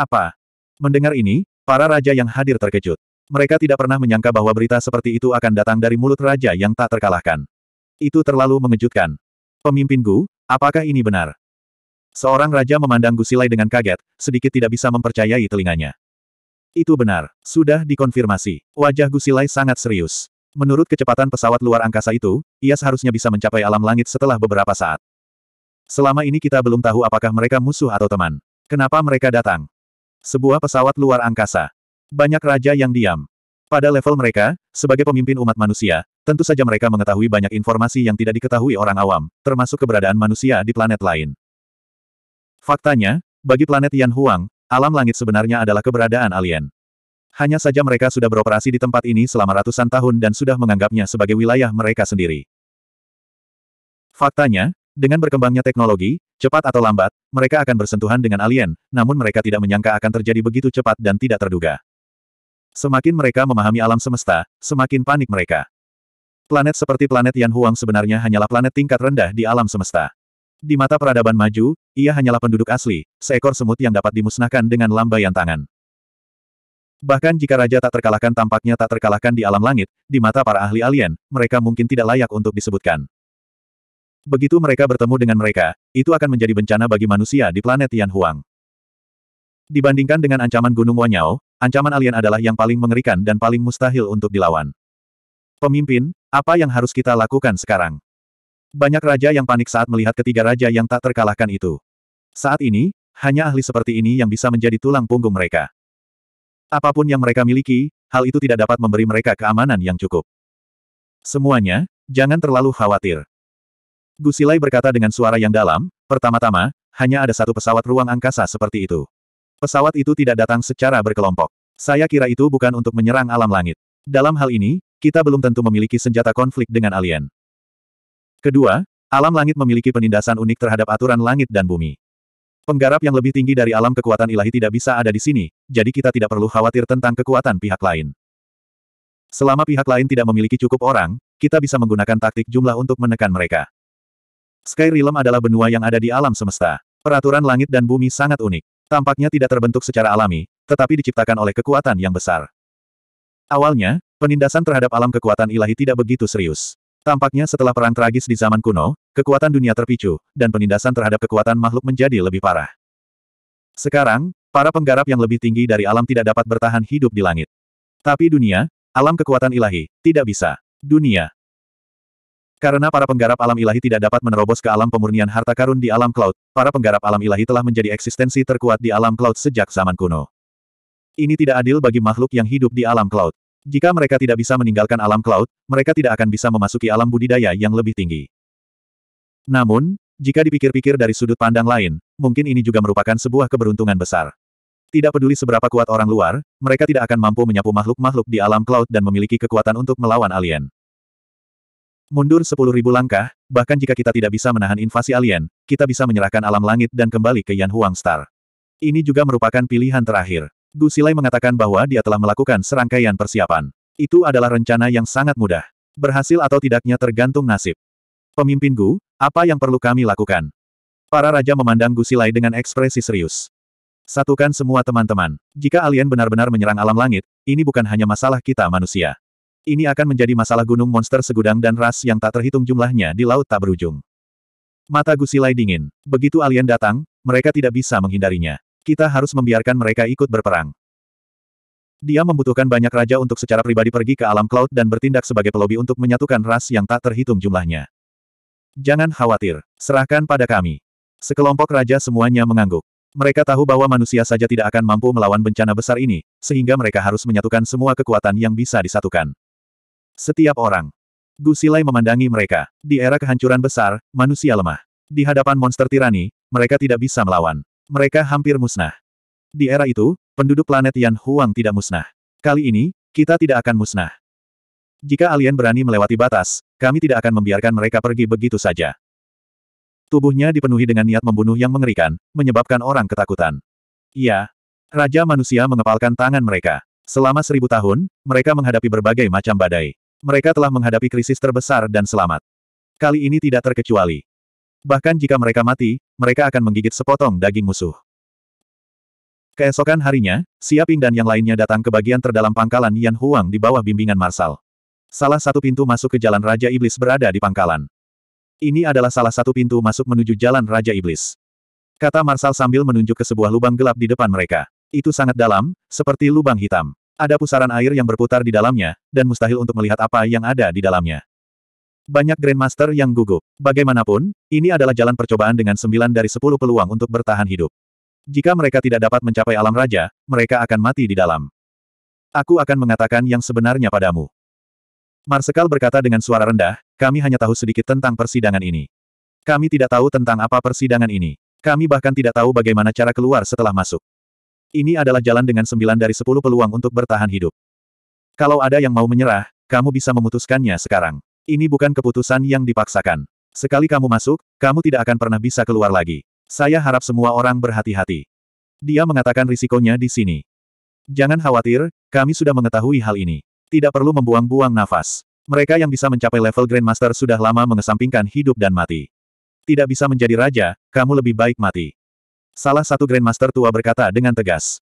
Apa? Mendengar ini, para raja yang hadir terkejut. Mereka tidak pernah menyangka bahwa berita seperti itu akan datang dari mulut raja yang tak terkalahkan. Itu terlalu mengejutkan. Pemimpin Gu, apakah ini benar? Seorang raja memandang gu Silai dengan kaget, sedikit tidak bisa mempercayai telinganya. Itu benar, sudah dikonfirmasi. Wajah gu Silai sangat serius. Menurut kecepatan pesawat luar angkasa itu, ia seharusnya bisa mencapai alam langit setelah beberapa saat. Selama ini kita belum tahu apakah mereka musuh atau teman. Kenapa mereka datang? Sebuah pesawat luar angkasa. Banyak raja yang diam. Pada level mereka, sebagai pemimpin umat manusia, tentu saja mereka mengetahui banyak informasi yang tidak diketahui orang awam, termasuk keberadaan manusia di planet lain. Faktanya, bagi planet Yan Huang, alam langit sebenarnya adalah keberadaan alien. Hanya saja mereka sudah beroperasi di tempat ini selama ratusan tahun dan sudah menganggapnya sebagai wilayah mereka sendiri. Faktanya, dengan berkembangnya teknologi, cepat atau lambat, mereka akan bersentuhan dengan alien, namun mereka tidak menyangka akan terjadi begitu cepat dan tidak terduga. Semakin mereka memahami alam semesta, semakin panik mereka. Planet seperti planet Yan Huang sebenarnya hanyalah planet tingkat rendah di alam semesta. Di mata peradaban maju, ia hanyalah penduduk asli, seekor semut yang dapat dimusnahkan dengan lambaian tangan. Bahkan jika raja tak terkalahkan tampaknya tak terkalahkan di alam langit, di mata para ahli alien, mereka mungkin tidak layak untuk disebutkan. Begitu mereka bertemu dengan mereka, itu akan menjadi bencana bagi manusia di planet Huang. Dibandingkan dengan ancaman Gunung Wanyao, ancaman alien adalah yang paling mengerikan dan paling mustahil untuk dilawan. Pemimpin, apa yang harus kita lakukan sekarang? Banyak raja yang panik saat melihat ketiga raja yang tak terkalahkan itu. Saat ini, hanya ahli seperti ini yang bisa menjadi tulang punggung mereka. Apapun yang mereka miliki, hal itu tidak dapat memberi mereka keamanan yang cukup. Semuanya, jangan terlalu khawatir. Gusilai berkata dengan suara yang dalam, pertama-tama, hanya ada satu pesawat ruang angkasa seperti itu. Pesawat itu tidak datang secara berkelompok. Saya kira itu bukan untuk menyerang alam langit. Dalam hal ini, kita belum tentu memiliki senjata konflik dengan alien. Kedua, alam langit memiliki penindasan unik terhadap aturan langit dan bumi. Penggarap yang lebih tinggi dari alam kekuatan ilahi tidak bisa ada di sini, jadi kita tidak perlu khawatir tentang kekuatan pihak lain. Selama pihak lain tidak memiliki cukup orang, kita bisa menggunakan taktik jumlah untuk menekan mereka. Sky Realm adalah benua yang ada di alam semesta. Peraturan langit dan bumi sangat unik. Tampaknya tidak terbentuk secara alami, tetapi diciptakan oleh kekuatan yang besar. Awalnya, penindasan terhadap alam kekuatan ilahi tidak begitu serius. Tampaknya setelah perang tragis di zaman kuno, kekuatan dunia terpicu, dan penindasan terhadap kekuatan makhluk menjadi lebih parah. Sekarang, para penggarap yang lebih tinggi dari alam tidak dapat bertahan hidup di langit. Tapi dunia, alam kekuatan ilahi, tidak bisa. Dunia, karena para penggarap alam ilahi tidak dapat menerobos ke alam pemurnian harta karun di alam cloud, para penggarap alam ilahi telah menjadi eksistensi terkuat di alam cloud sejak zaman kuno. Ini tidak adil bagi makhluk yang hidup di alam cloud. Jika mereka tidak bisa meninggalkan alam cloud, mereka tidak akan bisa memasuki alam budidaya yang lebih tinggi. Namun, jika dipikir-pikir dari sudut pandang lain, mungkin ini juga merupakan sebuah keberuntungan besar. Tidak peduli seberapa kuat orang luar, mereka tidak akan mampu menyapu makhluk-makhluk di alam cloud dan memiliki kekuatan untuk melawan alien. Mundur sepuluh ribu langkah, bahkan jika kita tidak bisa menahan invasi alien, kita bisa menyerahkan alam langit dan kembali ke Yan Huang Star. Ini juga merupakan pilihan terakhir. Gu Silai mengatakan bahwa dia telah melakukan serangkaian persiapan. Itu adalah rencana yang sangat mudah. Berhasil atau tidaknya tergantung nasib. Pemimpin Gu, apa yang perlu kami lakukan? Para raja memandang Gu Silai dengan ekspresi serius. Satukan semua teman-teman. Jika alien benar-benar menyerang alam langit, ini bukan hanya masalah kita manusia. Ini akan menjadi masalah gunung monster segudang dan ras yang tak terhitung jumlahnya di laut tak berujung. Mata Gusilai dingin. Begitu alien datang, mereka tidak bisa menghindarinya. Kita harus membiarkan mereka ikut berperang. Dia membutuhkan banyak raja untuk secara pribadi pergi ke alam cloud dan bertindak sebagai pelobi untuk menyatukan ras yang tak terhitung jumlahnya. Jangan khawatir, serahkan pada kami. Sekelompok raja semuanya mengangguk. Mereka tahu bahwa manusia saja tidak akan mampu melawan bencana besar ini, sehingga mereka harus menyatukan semua kekuatan yang bisa disatukan. Setiap orang. Gu Silai memandangi mereka. Di era kehancuran besar, manusia lemah. Di hadapan monster tirani, mereka tidak bisa melawan. Mereka hampir musnah. Di era itu, penduduk planet Yan Huang tidak musnah. Kali ini, kita tidak akan musnah. Jika alien berani melewati batas, kami tidak akan membiarkan mereka pergi begitu saja. Tubuhnya dipenuhi dengan niat membunuh yang mengerikan, menyebabkan orang ketakutan. Iya. Raja manusia mengepalkan tangan mereka. Selama seribu tahun, mereka menghadapi berbagai macam badai. Mereka telah menghadapi krisis terbesar dan selamat. Kali ini tidak terkecuali. Bahkan jika mereka mati, mereka akan menggigit sepotong daging musuh. Keesokan harinya, Siaping dan yang lainnya datang ke bagian terdalam pangkalan Yan Huang di bawah bimbingan Marsal. Salah satu pintu masuk ke jalan Raja Iblis berada di pangkalan. Ini adalah salah satu pintu masuk menuju jalan Raja Iblis. Kata Marsal sambil menunjuk ke sebuah lubang gelap di depan mereka. Itu sangat dalam, seperti lubang hitam. Ada pusaran air yang berputar di dalamnya, dan mustahil untuk melihat apa yang ada di dalamnya. Banyak Grandmaster yang gugup. Bagaimanapun, ini adalah jalan percobaan dengan 9 dari 10 peluang untuk bertahan hidup. Jika mereka tidak dapat mencapai alam raja, mereka akan mati di dalam. Aku akan mengatakan yang sebenarnya padamu. Marsekal berkata dengan suara rendah, kami hanya tahu sedikit tentang persidangan ini. Kami tidak tahu tentang apa persidangan ini. Kami bahkan tidak tahu bagaimana cara keluar setelah masuk. Ini adalah jalan dengan sembilan dari sepuluh peluang untuk bertahan hidup. Kalau ada yang mau menyerah, kamu bisa memutuskannya sekarang. Ini bukan keputusan yang dipaksakan. Sekali kamu masuk, kamu tidak akan pernah bisa keluar lagi. Saya harap semua orang berhati-hati. Dia mengatakan risikonya di sini. Jangan khawatir, kami sudah mengetahui hal ini. Tidak perlu membuang-buang nafas. Mereka yang bisa mencapai level Grandmaster sudah lama mengesampingkan hidup dan mati. Tidak bisa menjadi raja, kamu lebih baik mati. Salah satu Grandmaster tua berkata dengan tegas.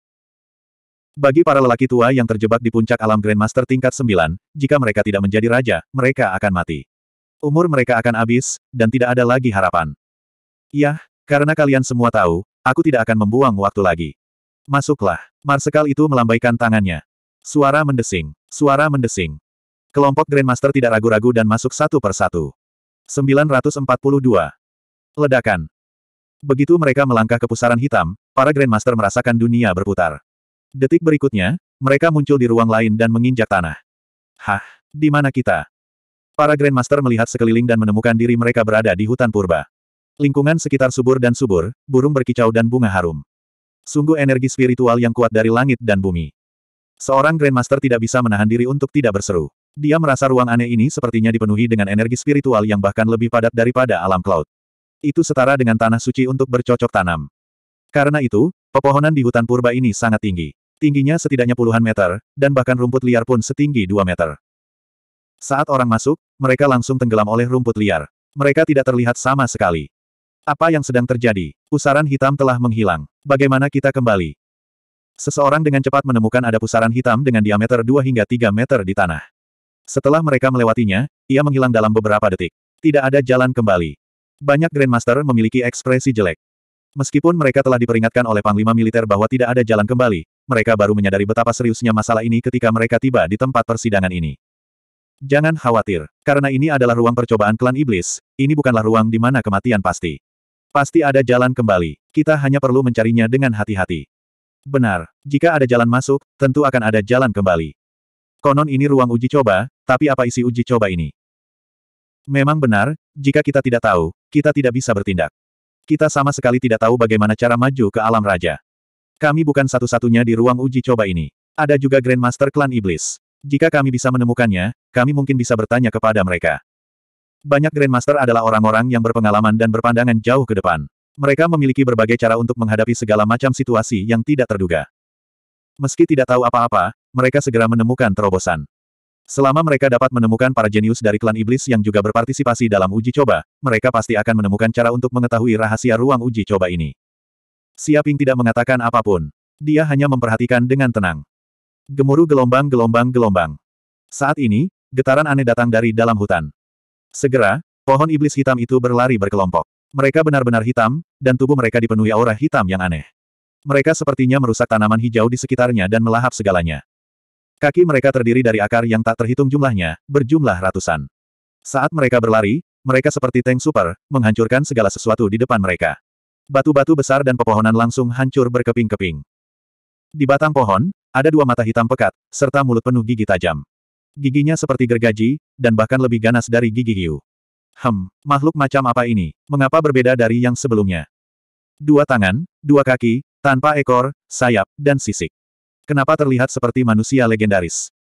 Bagi para lelaki tua yang terjebak di puncak alam Grandmaster tingkat 9, jika mereka tidak menjadi raja, mereka akan mati. Umur mereka akan habis, dan tidak ada lagi harapan. Yah, karena kalian semua tahu, aku tidak akan membuang waktu lagi. Masuklah. Marsekal itu melambaikan tangannya. Suara mendesing. Suara mendesing. Kelompok Grandmaster tidak ragu-ragu dan masuk satu persatu. 942. Ledakan. Begitu mereka melangkah ke pusaran hitam, para Grandmaster merasakan dunia berputar. Detik berikutnya, mereka muncul di ruang lain dan menginjak tanah. Hah, di mana kita? Para Grandmaster melihat sekeliling dan menemukan diri mereka berada di hutan purba. Lingkungan sekitar subur dan subur, burung berkicau dan bunga harum. Sungguh energi spiritual yang kuat dari langit dan bumi. Seorang Grandmaster tidak bisa menahan diri untuk tidak berseru. Dia merasa ruang aneh ini sepertinya dipenuhi dengan energi spiritual yang bahkan lebih padat daripada alam cloud. Itu setara dengan tanah suci untuk bercocok tanam. Karena itu, pepohonan di hutan purba ini sangat tinggi. Tingginya setidaknya puluhan meter, dan bahkan rumput liar pun setinggi dua meter. Saat orang masuk, mereka langsung tenggelam oleh rumput liar. Mereka tidak terlihat sama sekali. Apa yang sedang terjadi? Pusaran hitam telah menghilang. Bagaimana kita kembali? Seseorang dengan cepat menemukan ada pusaran hitam dengan diameter 2 hingga 3 meter di tanah. Setelah mereka melewatinya, ia menghilang dalam beberapa detik. Tidak ada jalan kembali. Banyak Grandmaster memiliki ekspresi jelek. Meskipun mereka telah diperingatkan oleh Panglima Militer bahwa tidak ada jalan kembali, mereka baru menyadari betapa seriusnya masalah ini ketika mereka tiba di tempat persidangan ini. Jangan khawatir, karena ini adalah ruang percobaan klan iblis, ini bukanlah ruang di mana kematian pasti. Pasti ada jalan kembali, kita hanya perlu mencarinya dengan hati-hati. Benar, jika ada jalan masuk, tentu akan ada jalan kembali. Konon ini ruang uji coba, tapi apa isi uji coba ini? Memang benar, jika kita tidak tahu, kita tidak bisa bertindak. Kita sama sekali tidak tahu bagaimana cara maju ke alam raja. Kami bukan satu-satunya di ruang uji coba ini. Ada juga Grandmaster Klan Iblis. Jika kami bisa menemukannya, kami mungkin bisa bertanya kepada mereka. Banyak Grandmaster adalah orang-orang yang berpengalaman dan berpandangan jauh ke depan. Mereka memiliki berbagai cara untuk menghadapi segala macam situasi yang tidak terduga. Meski tidak tahu apa-apa, mereka segera menemukan terobosan. Selama mereka dapat menemukan para jenius dari klan iblis yang juga berpartisipasi dalam uji coba, mereka pasti akan menemukan cara untuk mengetahui rahasia ruang uji coba ini. Siaping tidak mengatakan apapun. Dia hanya memperhatikan dengan tenang. Gemuruh gelombang-gelombang-gelombang. Saat ini, getaran aneh datang dari dalam hutan. Segera, pohon iblis hitam itu berlari berkelompok. Mereka benar-benar hitam, dan tubuh mereka dipenuhi aura hitam yang aneh. Mereka sepertinya merusak tanaman hijau di sekitarnya dan melahap segalanya. Kaki mereka terdiri dari akar yang tak terhitung jumlahnya, berjumlah ratusan. Saat mereka berlari, mereka seperti tank super, menghancurkan segala sesuatu di depan mereka. Batu-batu besar dan pepohonan langsung hancur berkeping-keping. Di batang pohon, ada dua mata hitam pekat, serta mulut penuh gigi tajam. Giginya seperti gergaji, dan bahkan lebih ganas dari gigi hiu. Hem, makhluk macam apa ini? Mengapa berbeda dari yang sebelumnya? Dua tangan, dua kaki, tanpa ekor, sayap, dan sisik. Kenapa terlihat seperti manusia legendaris?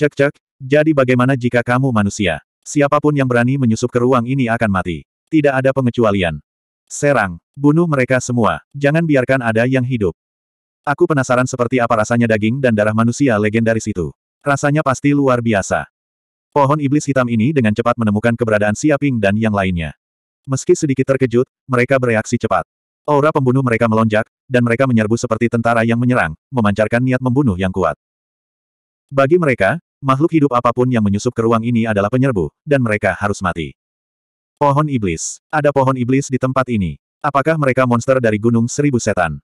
Cek-cek, jadi bagaimana jika kamu manusia? Siapapun yang berani menyusup ke ruang ini akan mati. Tidak ada pengecualian. Serang, bunuh mereka semua. Jangan biarkan ada yang hidup. Aku penasaran seperti apa rasanya daging dan darah manusia legendaris itu. Rasanya pasti luar biasa. Pohon iblis hitam ini dengan cepat menemukan keberadaan Siaping dan yang lainnya. Meski sedikit terkejut, mereka bereaksi cepat. Aura pembunuh mereka melonjak, dan mereka menyerbu seperti tentara yang menyerang, memancarkan niat membunuh yang kuat. Bagi mereka, makhluk hidup apapun yang menyusup ke ruang ini adalah penyerbu, dan mereka harus mati. Pohon iblis. Ada pohon iblis di tempat ini. Apakah mereka monster dari Gunung Seribu Setan?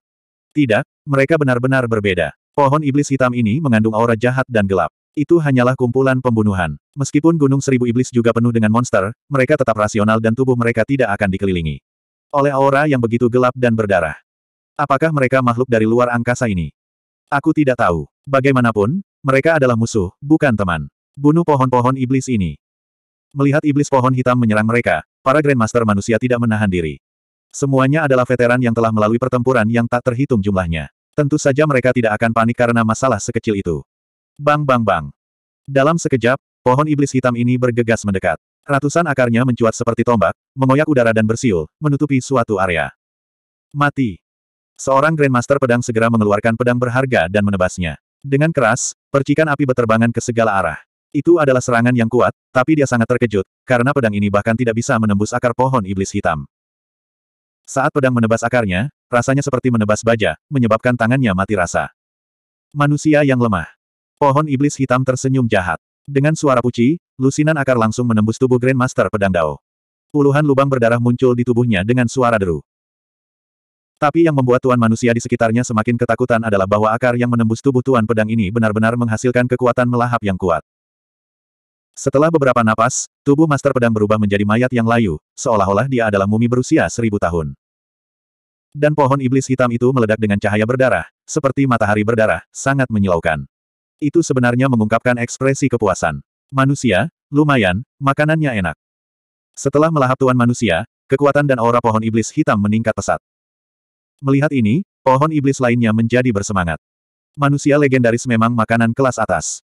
Tidak, mereka benar-benar berbeda. Pohon iblis hitam ini mengandung aura jahat dan gelap. Itu hanyalah kumpulan pembunuhan. Meskipun Gunung Seribu Iblis juga penuh dengan monster, mereka tetap rasional dan tubuh mereka tidak akan dikelilingi oleh aura yang begitu gelap dan berdarah. Apakah mereka makhluk dari luar angkasa ini? Aku tidak tahu. Bagaimanapun, mereka adalah musuh, bukan teman. Bunuh pohon-pohon iblis ini. Melihat iblis pohon hitam menyerang mereka, para Grandmaster manusia tidak menahan diri. Semuanya adalah veteran yang telah melalui pertempuran yang tak terhitung jumlahnya. Tentu saja mereka tidak akan panik karena masalah sekecil itu. Bang bang bang. Dalam sekejap, pohon iblis hitam ini bergegas mendekat. Ratusan akarnya mencuat seperti tombak, mengoyak udara dan bersiul, menutupi suatu area. Mati. Seorang Grandmaster pedang segera mengeluarkan pedang berharga dan menebasnya. Dengan keras, percikan api berterbangan ke segala arah. Itu adalah serangan yang kuat, tapi dia sangat terkejut, karena pedang ini bahkan tidak bisa menembus akar pohon iblis hitam. Saat pedang menebas akarnya, rasanya seperti menebas baja, menyebabkan tangannya mati rasa. Manusia yang lemah. Pohon iblis hitam tersenyum jahat. Dengan suara puci, lusinan akar langsung menembus tubuh Grandmaster Pedang Dao. Puluhan lubang berdarah muncul di tubuhnya dengan suara deru. Tapi yang membuat tuan manusia di sekitarnya semakin ketakutan adalah bahwa akar yang menembus tubuh tuan pedang ini benar-benar menghasilkan kekuatan melahap yang kuat. Setelah beberapa napas, tubuh Master Pedang berubah menjadi mayat yang layu, seolah-olah dia adalah mumi berusia seribu tahun. Dan pohon iblis hitam itu meledak dengan cahaya berdarah, seperti matahari berdarah, sangat menyilaukan itu sebenarnya mengungkapkan ekspresi kepuasan. Manusia, lumayan, makanannya enak. Setelah melahap tuan manusia, kekuatan dan aura pohon iblis hitam meningkat pesat. Melihat ini, pohon iblis lainnya menjadi bersemangat. Manusia legendaris memang makanan kelas atas.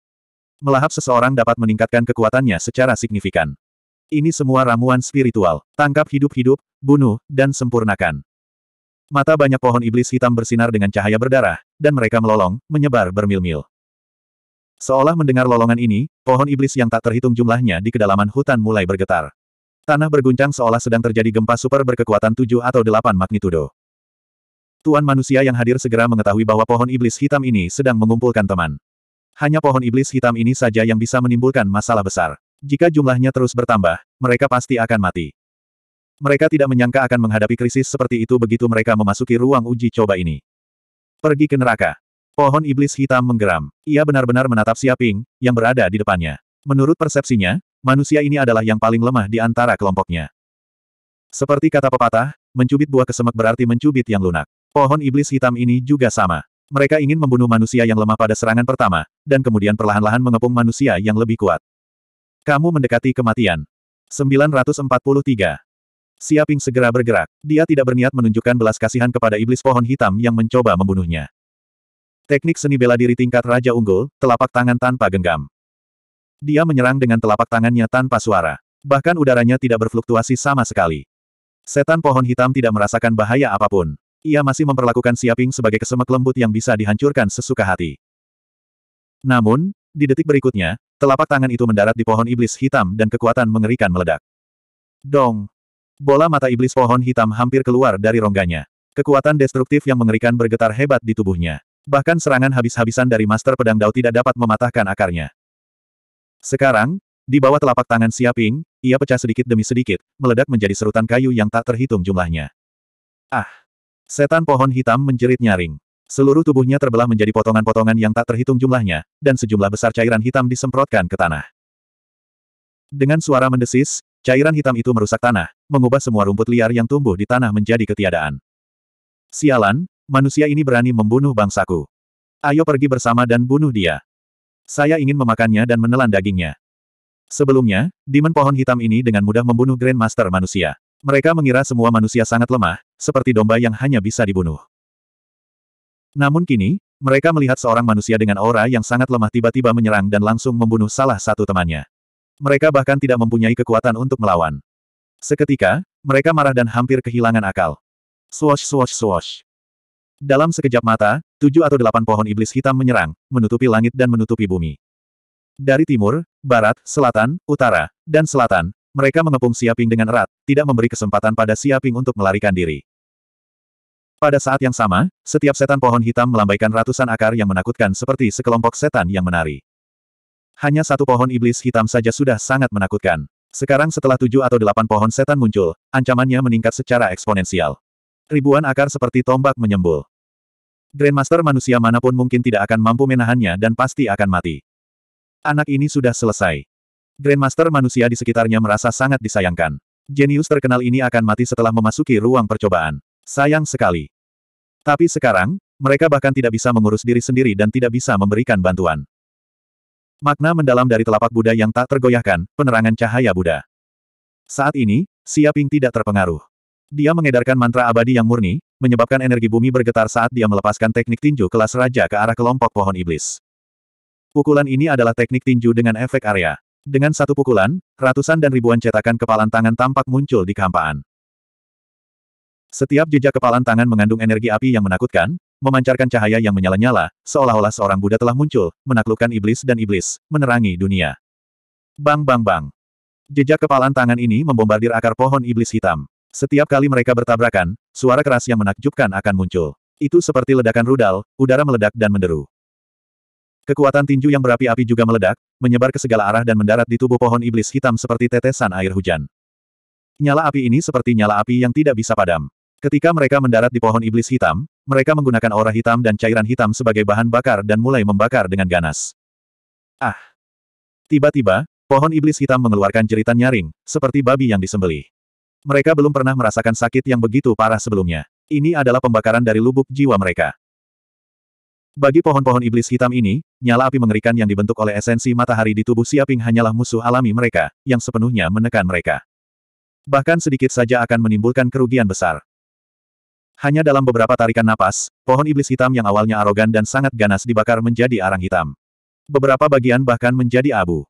Melahap seseorang dapat meningkatkan kekuatannya secara signifikan. Ini semua ramuan spiritual. Tangkap hidup-hidup, bunuh, dan sempurnakan. Mata banyak pohon iblis hitam bersinar dengan cahaya berdarah, dan mereka melolong, menyebar bermil-mil. Seolah mendengar lolongan ini, pohon iblis yang tak terhitung jumlahnya di kedalaman hutan mulai bergetar. Tanah berguncang seolah sedang terjadi gempa super berkekuatan tujuh atau delapan magnitudo. Tuan manusia yang hadir segera mengetahui bahwa pohon iblis hitam ini sedang mengumpulkan teman. Hanya pohon iblis hitam ini saja yang bisa menimbulkan masalah besar. Jika jumlahnya terus bertambah, mereka pasti akan mati. Mereka tidak menyangka akan menghadapi krisis seperti itu begitu mereka memasuki ruang uji coba ini. Pergi ke neraka. Pohon iblis hitam menggeram. Ia benar-benar menatap Siaping, yang berada di depannya. Menurut persepsinya, manusia ini adalah yang paling lemah di antara kelompoknya. Seperti kata pepatah, mencubit buah kesemek berarti mencubit yang lunak. Pohon iblis hitam ini juga sama. Mereka ingin membunuh manusia yang lemah pada serangan pertama, dan kemudian perlahan-lahan mengepung manusia yang lebih kuat. Kamu mendekati kematian. 943. Siaping segera bergerak. Dia tidak berniat menunjukkan belas kasihan kepada iblis pohon hitam yang mencoba membunuhnya. Teknik seni bela diri tingkat Raja Unggul, telapak tangan tanpa genggam. Dia menyerang dengan telapak tangannya tanpa suara. Bahkan udaranya tidak berfluktuasi sama sekali. Setan pohon hitam tidak merasakan bahaya apapun. Ia masih memperlakukan Siaping sebagai kesemek lembut yang bisa dihancurkan sesuka hati. Namun, di detik berikutnya, telapak tangan itu mendarat di pohon iblis hitam dan kekuatan mengerikan meledak. Dong! Bola mata iblis pohon hitam hampir keluar dari rongganya. Kekuatan destruktif yang mengerikan bergetar hebat di tubuhnya. Bahkan serangan habis-habisan dari Master Pedang Dao tidak dapat mematahkan akarnya. Sekarang, di bawah telapak tangan Siaping, ia pecah sedikit demi sedikit, meledak menjadi serutan kayu yang tak terhitung jumlahnya. Ah! Setan pohon hitam menjerit nyaring. Seluruh tubuhnya terbelah menjadi potongan-potongan yang tak terhitung jumlahnya, dan sejumlah besar cairan hitam disemprotkan ke tanah. Dengan suara mendesis, cairan hitam itu merusak tanah, mengubah semua rumput liar yang tumbuh di tanah menjadi ketiadaan. Sialan, Manusia ini berani membunuh bangsaku. Ayo pergi bersama dan bunuh dia. Saya ingin memakannya dan menelan dagingnya. Sebelumnya, Demon Pohon Hitam ini dengan mudah membunuh Grandmaster manusia. Mereka mengira semua manusia sangat lemah, seperti domba yang hanya bisa dibunuh. Namun kini, mereka melihat seorang manusia dengan aura yang sangat lemah tiba-tiba menyerang dan langsung membunuh salah satu temannya. Mereka bahkan tidak mempunyai kekuatan untuk melawan. Seketika, mereka marah dan hampir kehilangan akal. Swash swash swash. Dalam sekejap mata, tujuh atau delapan pohon iblis hitam menyerang, menutupi langit dan menutupi bumi. Dari timur, barat, selatan, utara, dan selatan, mereka mengepung Siaping dengan erat, tidak memberi kesempatan pada Siaping untuk melarikan diri. Pada saat yang sama, setiap setan pohon hitam melambaikan ratusan akar yang menakutkan seperti sekelompok setan yang menari. Hanya satu pohon iblis hitam saja sudah sangat menakutkan. Sekarang setelah tujuh atau delapan pohon setan muncul, ancamannya meningkat secara eksponensial. Ribuan akar seperti tombak menyembul. Grandmaster manusia manapun mungkin tidak akan mampu menahannya dan pasti akan mati. Anak ini sudah selesai. Grandmaster manusia di sekitarnya merasa sangat disayangkan. Jenius terkenal ini akan mati setelah memasuki ruang percobaan. Sayang sekali. Tapi sekarang, mereka bahkan tidak bisa mengurus diri sendiri dan tidak bisa memberikan bantuan. Makna mendalam dari telapak Buddha yang tak tergoyahkan, penerangan cahaya Buddha. Saat ini, Siaping tidak terpengaruh. Dia mengedarkan mantra abadi yang murni, menyebabkan energi bumi bergetar saat dia melepaskan teknik tinju kelas raja ke arah kelompok pohon iblis. Pukulan ini adalah teknik tinju dengan efek area. Dengan satu pukulan, ratusan dan ribuan cetakan kepalan tangan tampak muncul di kehampaan. Setiap jejak kepalan tangan mengandung energi api yang menakutkan, memancarkan cahaya yang menyala-nyala, seolah-olah seorang Buddha telah muncul, menaklukkan iblis dan iblis, menerangi dunia. Bang bang bang. Jejak kepalan tangan ini membombardir akar pohon iblis hitam. Setiap kali mereka bertabrakan, suara keras yang menakjubkan akan muncul. Itu seperti ledakan rudal, udara meledak dan menderu. Kekuatan tinju yang berapi-api juga meledak, menyebar ke segala arah dan mendarat di tubuh pohon iblis hitam seperti tetesan air hujan. Nyala api ini seperti nyala api yang tidak bisa padam. Ketika mereka mendarat di pohon iblis hitam, mereka menggunakan aura hitam dan cairan hitam sebagai bahan bakar dan mulai membakar dengan ganas. Ah! Tiba-tiba, pohon iblis hitam mengeluarkan jeritan nyaring, seperti babi yang disembelih. Mereka belum pernah merasakan sakit yang begitu parah sebelumnya. Ini adalah pembakaran dari lubuk jiwa mereka. Bagi pohon-pohon iblis hitam ini, nyala api mengerikan yang dibentuk oleh esensi matahari di tubuh Siaping hanyalah musuh alami mereka, yang sepenuhnya menekan mereka. Bahkan sedikit saja akan menimbulkan kerugian besar. Hanya dalam beberapa tarikan napas, pohon iblis hitam yang awalnya arogan dan sangat ganas dibakar menjadi arang hitam. Beberapa bagian bahkan menjadi abu.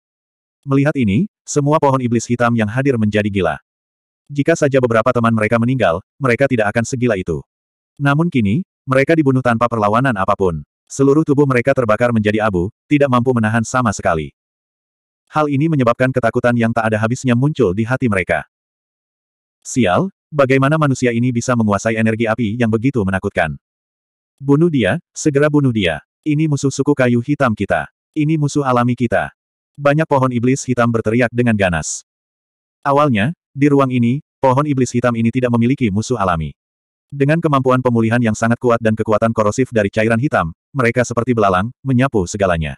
Melihat ini, semua pohon iblis hitam yang hadir menjadi gila. Jika saja beberapa teman mereka meninggal, mereka tidak akan segila itu. Namun kini, mereka dibunuh tanpa perlawanan apapun. Seluruh tubuh mereka terbakar menjadi abu, tidak mampu menahan sama sekali. Hal ini menyebabkan ketakutan yang tak ada habisnya muncul di hati mereka. Sial, bagaimana manusia ini bisa menguasai energi api yang begitu menakutkan? Bunuh dia, segera bunuh dia. Ini musuh suku kayu hitam kita. Ini musuh alami kita. Banyak pohon iblis hitam berteriak dengan ganas. Awalnya, di ruang ini, pohon iblis hitam ini tidak memiliki musuh alami. Dengan kemampuan pemulihan yang sangat kuat dan kekuatan korosif dari cairan hitam, mereka seperti belalang, menyapu segalanya.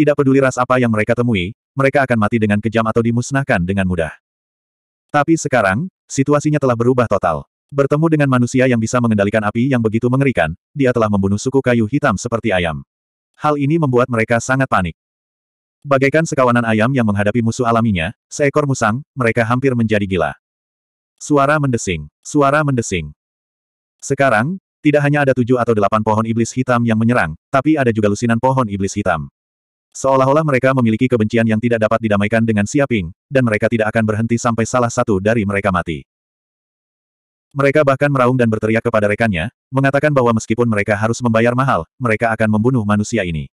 Tidak peduli ras apa yang mereka temui, mereka akan mati dengan kejam atau dimusnahkan dengan mudah. Tapi sekarang, situasinya telah berubah total. Bertemu dengan manusia yang bisa mengendalikan api yang begitu mengerikan, dia telah membunuh suku kayu hitam seperti ayam. Hal ini membuat mereka sangat panik. Bagaikan sekawanan ayam yang menghadapi musuh alaminya, seekor musang, mereka hampir menjadi gila. Suara mendesing. Suara mendesing. Sekarang, tidak hanya ada tujuh atau delapan pohon iblis hitam yang menyerang, tapi ada juga lusinan pohon iblis hitam. Seolah-olah mereka memiliki kebencian yang tidak dapat didamaikan dengan siaping, dan mereka tidak akan berhenti sampai salah satu dari mereka mati. Mereka bahkan meraung dan berteriak kepada rekannya, mengatakan bahwa meskipun mereka harus membayar mahal, mereka akan membunuh manusia ini.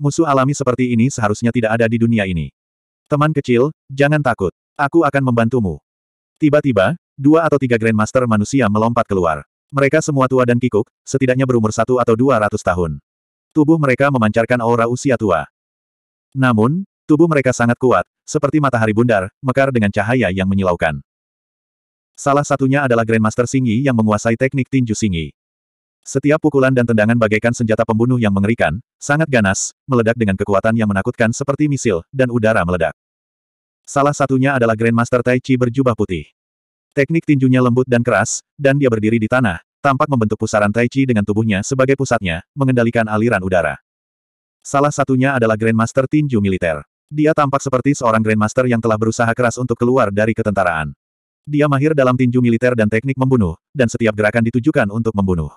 Musuh alami seperti ini seharusnya tidak ada di dunia ini. Teman kecil, jangan takut. Aku akan membantumu. Tiba-tiba, dua atau tiga Grandmaster manusia melompat keluar. Mereka semua tua dan kikuk, setidaknya berumur satu atau dua ratus tahun. Tubuh mereka memancarkan aura usia tua. Namun, tubuh mereka sangat kuat, seperti matahari bundar, mekar dengan cahaya yang menyilaukan. Salah satunya adalah Grandmaster Singi yang menguasai teknik tinju Singi. Setiap pukulan dan tendangan bagaikan senjata pembunuh yang mengerikan, sangat ganas, meledak dengan kekuatan yang menakutkan seperti misil, dan udara meledak. Salah satunya adalah Grandmaster Tai Chi berjubah putih. Teknik tinjunya lembut dan keras, dan dia berdiri di tanah, tampak membentuk pusaran Tai Chi dengan tubuhnya sebagai pusatnya, mengendalikan aliran udara. Salah satunya adalah Grandmaster Tinju Militer. Dia tampak seperti seorang Grandmaster yang telah berusaha keras untuk keluar dari ketentaraan. Dia mahir dalam tinju militer dan teknik membunuh, dan setiap gerakan ditujukan untuk membunuh.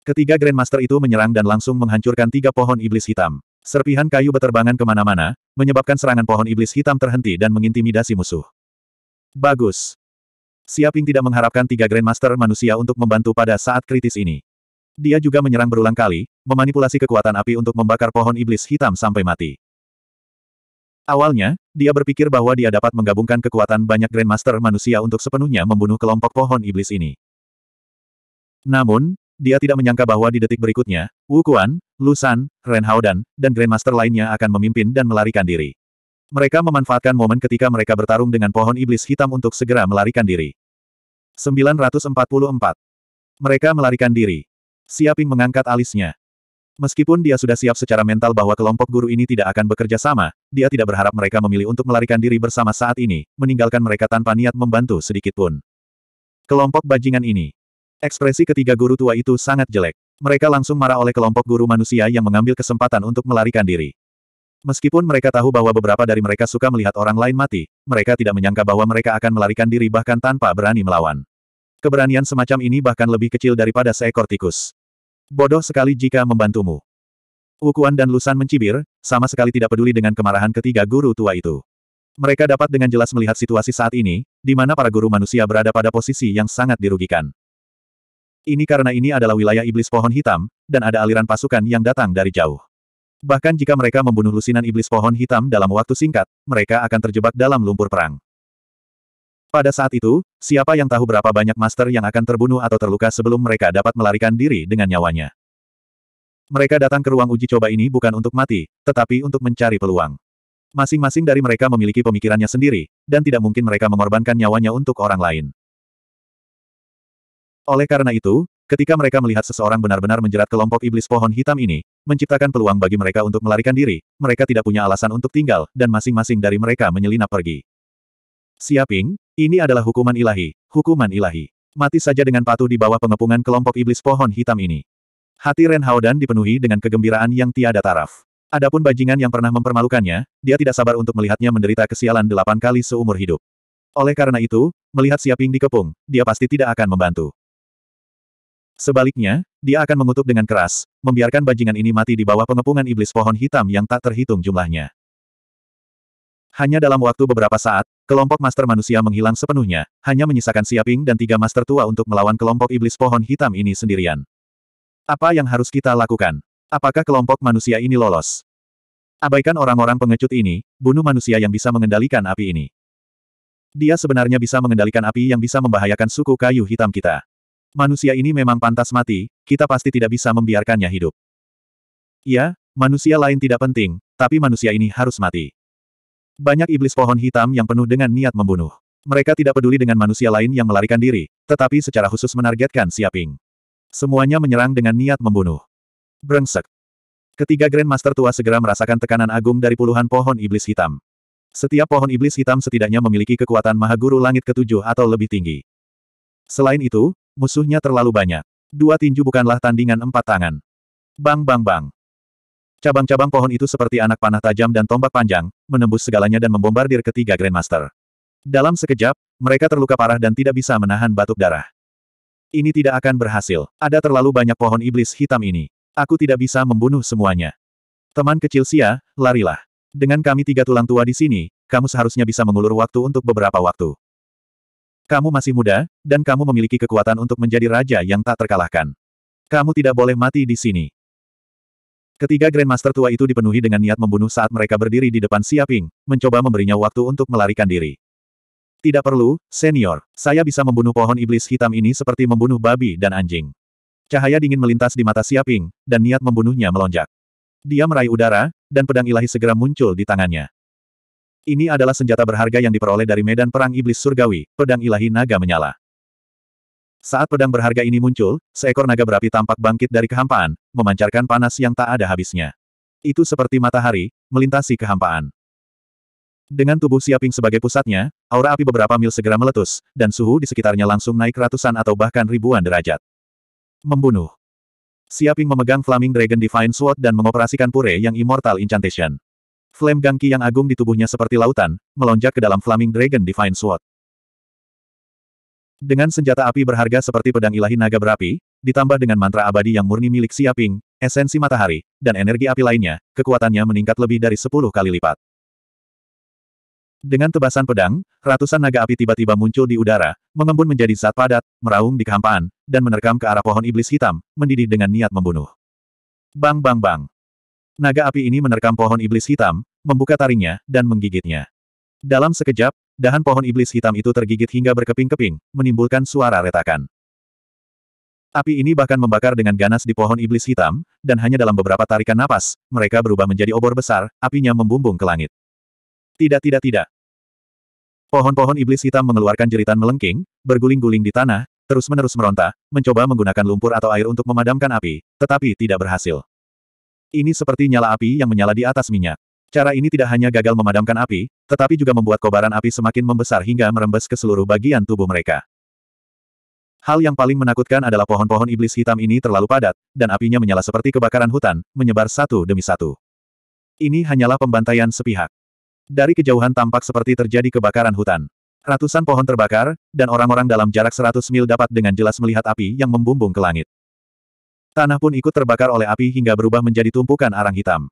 Ketiga Grandmaster itu menyerang dan langsung menghancurkan tiga pohon iblis hitam. Serpihan kayu beterbangan kemana-mana, menyebabkan serangan pohon iblis hitam terhenti dan mengintimidasi musuh. Bagus. Siaping tidak mengharapkan tiga Grandmaster manusia untuk membantu pada saat kritis ini. Dia juga menyerang berulang kali, memanipulasi kekuatan api untuk membakar pohon iblis hitam sampai mati. Awalnya, dia berpikir bahwa dia dapat menggabungkan kekuatan banyak Grandmaster manusia untuk sepenuhnya membunuh kelompok pohon iblis ini. Namun, dia tidak menyangka bahwa di detik berikutnya, Wu Kuan, Lu San, Ren Hao, dan Grandmaster lainnya akan memimpin dan melarikan diri. Mereka memanfaatkan momen ketika mereka bertarung dengan pohon iblis hitam untuk segera melarikan diri. 944. Mereka melarikan diri. Siaping mengangkat alisnya. Meskipun dia sudah siap secara mental bahwa kelompok guru ini tidak akan bekerja sama, dia tidak berharap mereka memilih untuk melarikan diri bersama saat ini, meninggalkan mereka tanpa niat membantu sedikitpun. Kelompok bajingan ini. Ekspresi ketiga guru tua itu sangat jelek. Mereka langsung marah oleh kelompok guru manusia yang mengambil kesempatan untuk melarikan diri. Meskipun mereka tahu bahwa beberapa dari mereka suka melihat orang lain mati, mereka tidak menyangka bahwa mereka akan melarikan diri bahkan tanpa berani melawan. Keberanian semacam ini bahkan lebih kecil daripada seekor tikus. Bodoh sekali jika membantumu. Wukuan dan Lusan mencibir, sama sekali tidak peduli dengan kemarahan ketiga guru tua itu. Mereka dapat dengan jelas melihat situasi saat ini, di mana para guru manusia berada pada posisi yang sangat dirugikan. Ini karena ini adalah wilayah iblis pohon hitam, dan ada aliran pasukan yang datang dari jauh. Bahkan jika mereka membunuh lusinan iblis pohon hitam dalam waktu singkat, mereka akan terjebak dalam lumpur perang. Pada saat itu, siapa yang tahu berapa banyak master yang akan terbunuh atau terluka sebelum mereka dapat melarikan diri dengan nyawanya. Mereka datang ke ruang uji coba ini bukan untuk mati, tetapi untuk mencari peluang. Masing-masing dari mereka memiliki pemikirannya sendiri, dan tidak mungkin mereka mengorbankan nyawanya untuk orang lain. Oleh karena itu, ketika mereka melihat seseorang benar-benar menjerat kelompok iblis pohon hitam ini, menciptakan peluang bagi mereka untuk melarikan diri, mereka tidak punya alasan untuk tinggal, dan masing-masing dari mereka menyelinap pergi. Siaping, ini adalah hukuman ilahi, hukuman ilahi. Mati saja dengan patuh di bawah pengepungan kelompok iblis pohon hitam ini. Hati Ren Haodan dipenuhi dengan kegembiraan yang tiada taraf. Adapun bajingan yang pernah mempermalukannya, dia tidak sabar untuk melihatnya menderita kesialan delapan kali seumur hidup. Oleh karena itu, melihat Siaping dikepung, dia pasti tidak akan membantu. Sebaliknya, dia akan mengutuk dengan keras, membiarkan bajingan ini mati di bawah pengepungan iblis pohon hitam yang tak terhitung jumlahnya. Hanya dalam waktu beberapa saat, kelompok master manusia menghilang sepenuhnya, hanya menyisakan Siaping dan tiga master tua untuk melawan kelompok iblis pohon hitam ini sendirian. Apa yang harus kita lakukan? Apakah kelompok manusia ini lolos? Abaikan orang-orang pengecut ini, bunuh manusia yang bisa mengendalikan api ini. Dia sebenarnya bisa mengendalikan api yang bisa membahayakan suku kayu hitam kita. Manusia ini memang pantas mati, kita pasti tidak bisa membiarkannya hidup. Ya, manusia lain tidak penting, tapi manusia ini harus mati. Banyak iblis pohon hitam yang penuh dengan niat membunuh. Mereka tidak peduli dengan manusia lain yang melarikan diri, tetapi secara khusus menargetkan Siaping. Semuanya menyerang dengan niat membunuh. Brengsek. Ketiga Grandmaster tua segera merasakan tekanan agung dari puluhan pohon iblis hitam. Setiap pohon iblis hitam setidaknya memiliki kekuatan maha guru langit ketujuh atau lebih tinggi. Selain itu, musuhnya terlalu banyak. Dua tinju bukanlah tandingan empat tangan. Bang bang bang. Cabang-cabang pohon itu seperti anak panah tajam dan tombak panjang, menembus segalanya dan membombardir ketiga Grandmaster. Dalam sekejap, mereka terluka parah dan tidak bisa menahan batuk darah. Ini tidak akan berhasil. Ada terlalu banyak pohon iblis hitam ini. Aku tidak bisa membunuh semuanya. Teman kecil Sia, larilah. Dengan kami tiga tulang tua di sini, kamu seharusnya bisa mengulur waktu untuk beberapa waktu. Kamu masih muda, dan kamu memiliki kekuatan untuk menjadi raja yang tak terkalahkan. Kamu tidak boleh mati di sini. Ketiga Grandmaster tua itu dipenuhi dengan niat membunuh saat mereka berdiri di depan Siaping, mencoba memberinya waktu untuk melarikan diri. Tidak perlu, senior. Saya bisa membunuh pohon iblis hitam ini seperti membunuh babi dan anjing. Cahaya dingin melintas di mata Siaping, dan niat membunuhnya melonjak. Dia meraih udara, dan pedang ilahi segera muncul di tangannya. Ini adalah senjata berharga yang diperoleh dari medan perang iblis surgawi, pedang ilahi naga menyala. Saat pedang berharga ini muncul, seekor naga berapi tampak bangkit dari kehampaan, memancarkan panas yang tak ada habisnya. Itu seperti matahari, melintasi kehampaan. Dengan tubuh Siaping sebagai pusatnya, aura api beberapa mil segera meletus, dan suhu di sekitarnya langsung naik ratusan atau bahkan ribuan derajat. Membunuh. Siaping memegang Flaming Dragon Divine Sword dan mengoperasikan Pure yang Immortal Incantation. Flame gangki yang agung di tubuhnya seperti lautan, melonjak ke dalam Flaming Dragon Divine Sword. Dengan senjata api berharga seperti pedang ilahi naga berapi, ditambah dengan mantra abadi yang murni milik Siaping, esensi matahari, dan energi api lainnya, kekuatannya meningkat lebih dari 10 kali lipat. Dengan tebasan pedang, ratusan naga api tiba-tiba muncul di udara, mengembun menjadi zat padat, meraung di kehampaan, dan menerkam ke arah pohon iblis hitam, mendidih dengan niat membunuh. Bang bang bang naga api ini menerkam pohon iblis hitam, membuka taringnya, dan menggigitnya. Dalam sekejap, dahan pohon iblis hitam itu tergigit hingga berkeping-keping, menimbulkan suara retakan. Api ini bahkan membakar dengan ganas di pohon iblis hitam, dan hanya dalam beberapa tarikan napas, mereka berubah menjadi obor besar, apinya membumbung ke langit. Tidak tidak tidak. Pohon-pohon iblis hitam mengeluarkan jeritan melengking, berguling-guling di tanah, terus-menerus meronta, mencoba menggunakan lumpur atau air untuk memadamkan api, tetapi tidak berhasil. Ini seperti nyala api yang menyala di atas minyak. Cara ini tidak hanya gagal memadamkan api, tetapi juga membuat kobaran api semakin membesar hingga merembes ke seluruh bagian tubuh mereka. Hal yang paling menakutkan adalah pohon-pohon iblis hitam ini terlalu padat, dan apinya menyala seperti kebakaran hutan, menyebar satu demi satu. Ini hanyalah pembantaian sepihak. Dari kejauhan tampak seperti terjadi kebakaran hutan. Ratusan pohon terbakar, dan orang-orang dalam jarak 100 mil dapat dengan jelas melihat api yang membumbung ke langit. Tanah pun ikut terbakar oleh api hingga berubah menjadi tumpukan arang hitam.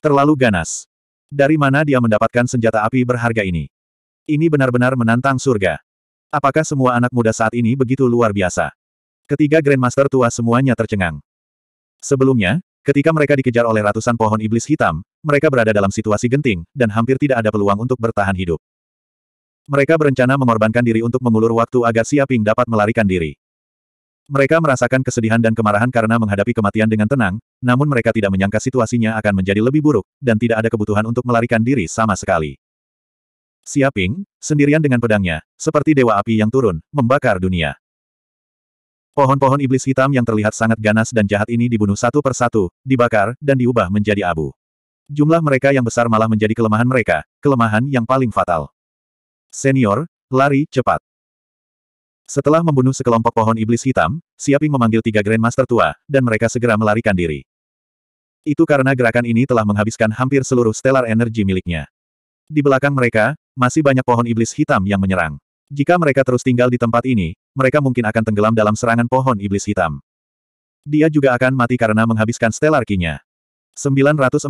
Terlalu ganas. Dari mana dia mendapatkan senjata api berharga ini? Ini benar-benar menantang surga. Apakah semua anak muda saat ini begitu luar biasa? Ketiga Grandmaster tua semuanya tercengang. Sebelumnya, ketika mereka dikejar oleh ratusan pohon iblis hitam, mereka berada dalam situasi genting, dan hampir tidak ada peluang untuk bertahan hidup. Mereka berencana mengorbankan diri untuk mengulur waktu agar Siaping dapat melarikan diri. Mereka merasakan kesedihan dan kemarahan karena menghadapi kematian dengan tenang, namun mereka tidak menyangka situasinya akan menjadi lebih buruk, dan tidak ada kebutuhan untuk melarikan diri sama sekali. Siaping, sendirian dengan pedangnya, seperti dewa api yang turun, membakar dunia. Pohon-pohon iblis hitam yang terlihat sangat ganas dan jahat ini dibunuh satu persatu, dibakar, dan diubah menjadi abu. Jumlah mereka yang besar malah menjadi kelemahan mereka, kelemahan yang paling fatal. Senior, lari, cepat. Setelah membunuh sekelompok pohon iblis hitam, Siaping memanggil tiga Grandmaster tua, dan mereka segera melarikan diri. Itu karena gerakan ini telah menghabiskan hampir seluruh stellar energi miliknya. Di belakang mereka, masih banyak pohon iblis hitam yang menyerang. Jika mereka terus tinggal di tempat ini, mereka mungkin akan tenggelam dalam serangan pohon iblis hitam. Dia juga akan mati karena menghabiskan stellar kinya. 945.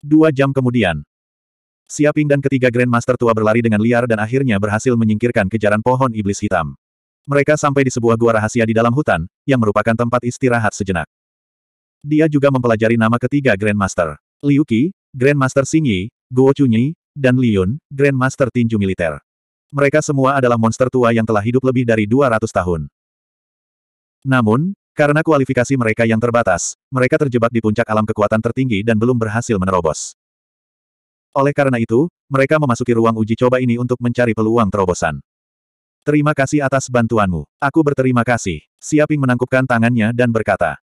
Dua jam kemudian, Siaping dan ketiga Grandmaster tua berlari dengan liar dan akhirnya berhasil menyingkirkan kejaran pohon iblis hitam. Mereka sampai di sebuah gua rahasia di dalam hutan, yang merupakan tempat istirahat sejenak. Dia juga mempelajari nama ketiga Grandmaster. Liu Qi, Grandmaster Yi, Guo Chunyi, dan Liyun, Grandmaster tinju militer. Mereka semua adalah monster tua yang telah hidup lebih dari 200 tahun. Namun, karena kualifikasi mereka yang terbatas, mereka terjebak di puncak alam kekuatan tertinggi dan belum berhasil menerobos. Oleh karena itu, mereka memasuki ruang uji coba ini untuk mencari peluang terobosan. Terima kasih atas bantuanmu. Aku berterima kasih. Siaping menangkupkan tangannya dan berkata.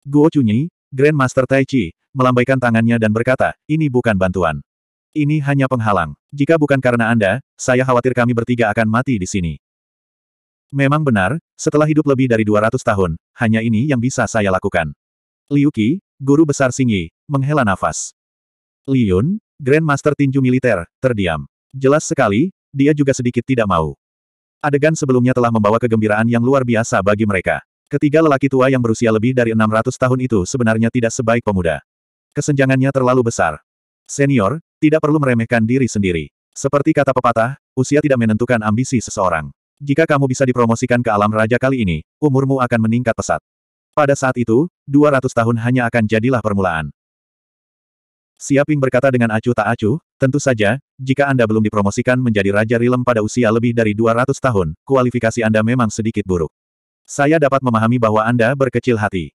Guo Chunyi, Grandmaster Tai Chi, melambaikan tangannya dan berkata, ini bukan bantuan. Ini hanya penghalang. Jika bukan karena Anda, saya khawatir kami bertiga akan mati di sini. Memang benar, setelah hidup lebih dari 200 tahun, hanya ini yang bisa saya lakukan. Liu Qi, guru besar Singyi, menghela nafas. Li Grandmaster tinju militer, terdiam. Jelas sekali, dia juga sedikit tidak mau. Adegan sebelumnya telah membawa kegembiraan yang luar biasa bagi mereka. Ketiga lelaki tua yang berusia lebih dari 600 tahun itu sebenarnya tidak sebaik pemuda. Kesenjangannya terlalu besar. Senior, tidak perlu meremehkan diri sendiri. Seperti kata pepatah, usia tidak menentukan ambisi seseorang. Jika kamu bisa dipromosikan ke alam raja kali ini, umurmu akan meningkat pesat. Pada saat itu, 200 tahun hanya akan jadilah permulaan. Siaping berkata dengan acuh tak acuh, tentu saja, jika Anda belum dipromosikan menjadi Raja Rilem pada usia lebih dari 200 tahun, kualifikasi Anda memang sedikit buruk. Saya dapat memahami bahwa Anda berkecil hati.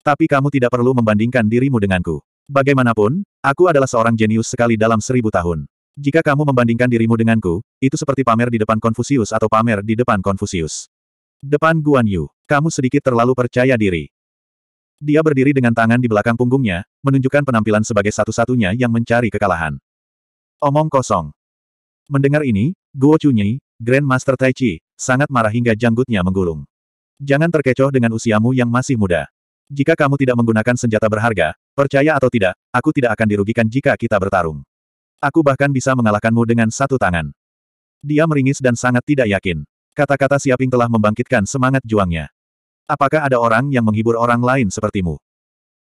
Tapi kamu tidak perlu membandingkan dirimu denganku. Bagaimanapun, aku adalah seorang jenius sekali dalam seribu tahun. Jika kamu membandingkan dirimu denganku, itu seperti pamer di depan Konfusius atau pamer di depan Konfusius. Depan Guan Yu, kamu sedikit terlalu percaya diri. Dia berdiri dengan tangan di belakang punggungnya, menunjukkan penampilan sebagai satu-satunya yang mencari kekalahan. Omong kosong. Mendengar ini, Guo Chunyi, Grand Master Tai Chi, sangat marah hingga janggutnya menggulung. Jangan terkecoh dengan usiamu yang masih muda. Jika kamu tidak menggunakan senjata berharga, percaya atau tidak, aku tidak akan dirugikan jika kita bertarung. Aku bahkan bisa mengalahkanmu dengan satu tangan. Dia meringis dan sangat tidak yakin. Kata-kata Siaping telah membangkitkan semangat juangnya. Apakah ada orang yang menghibur orang lain sepertimu?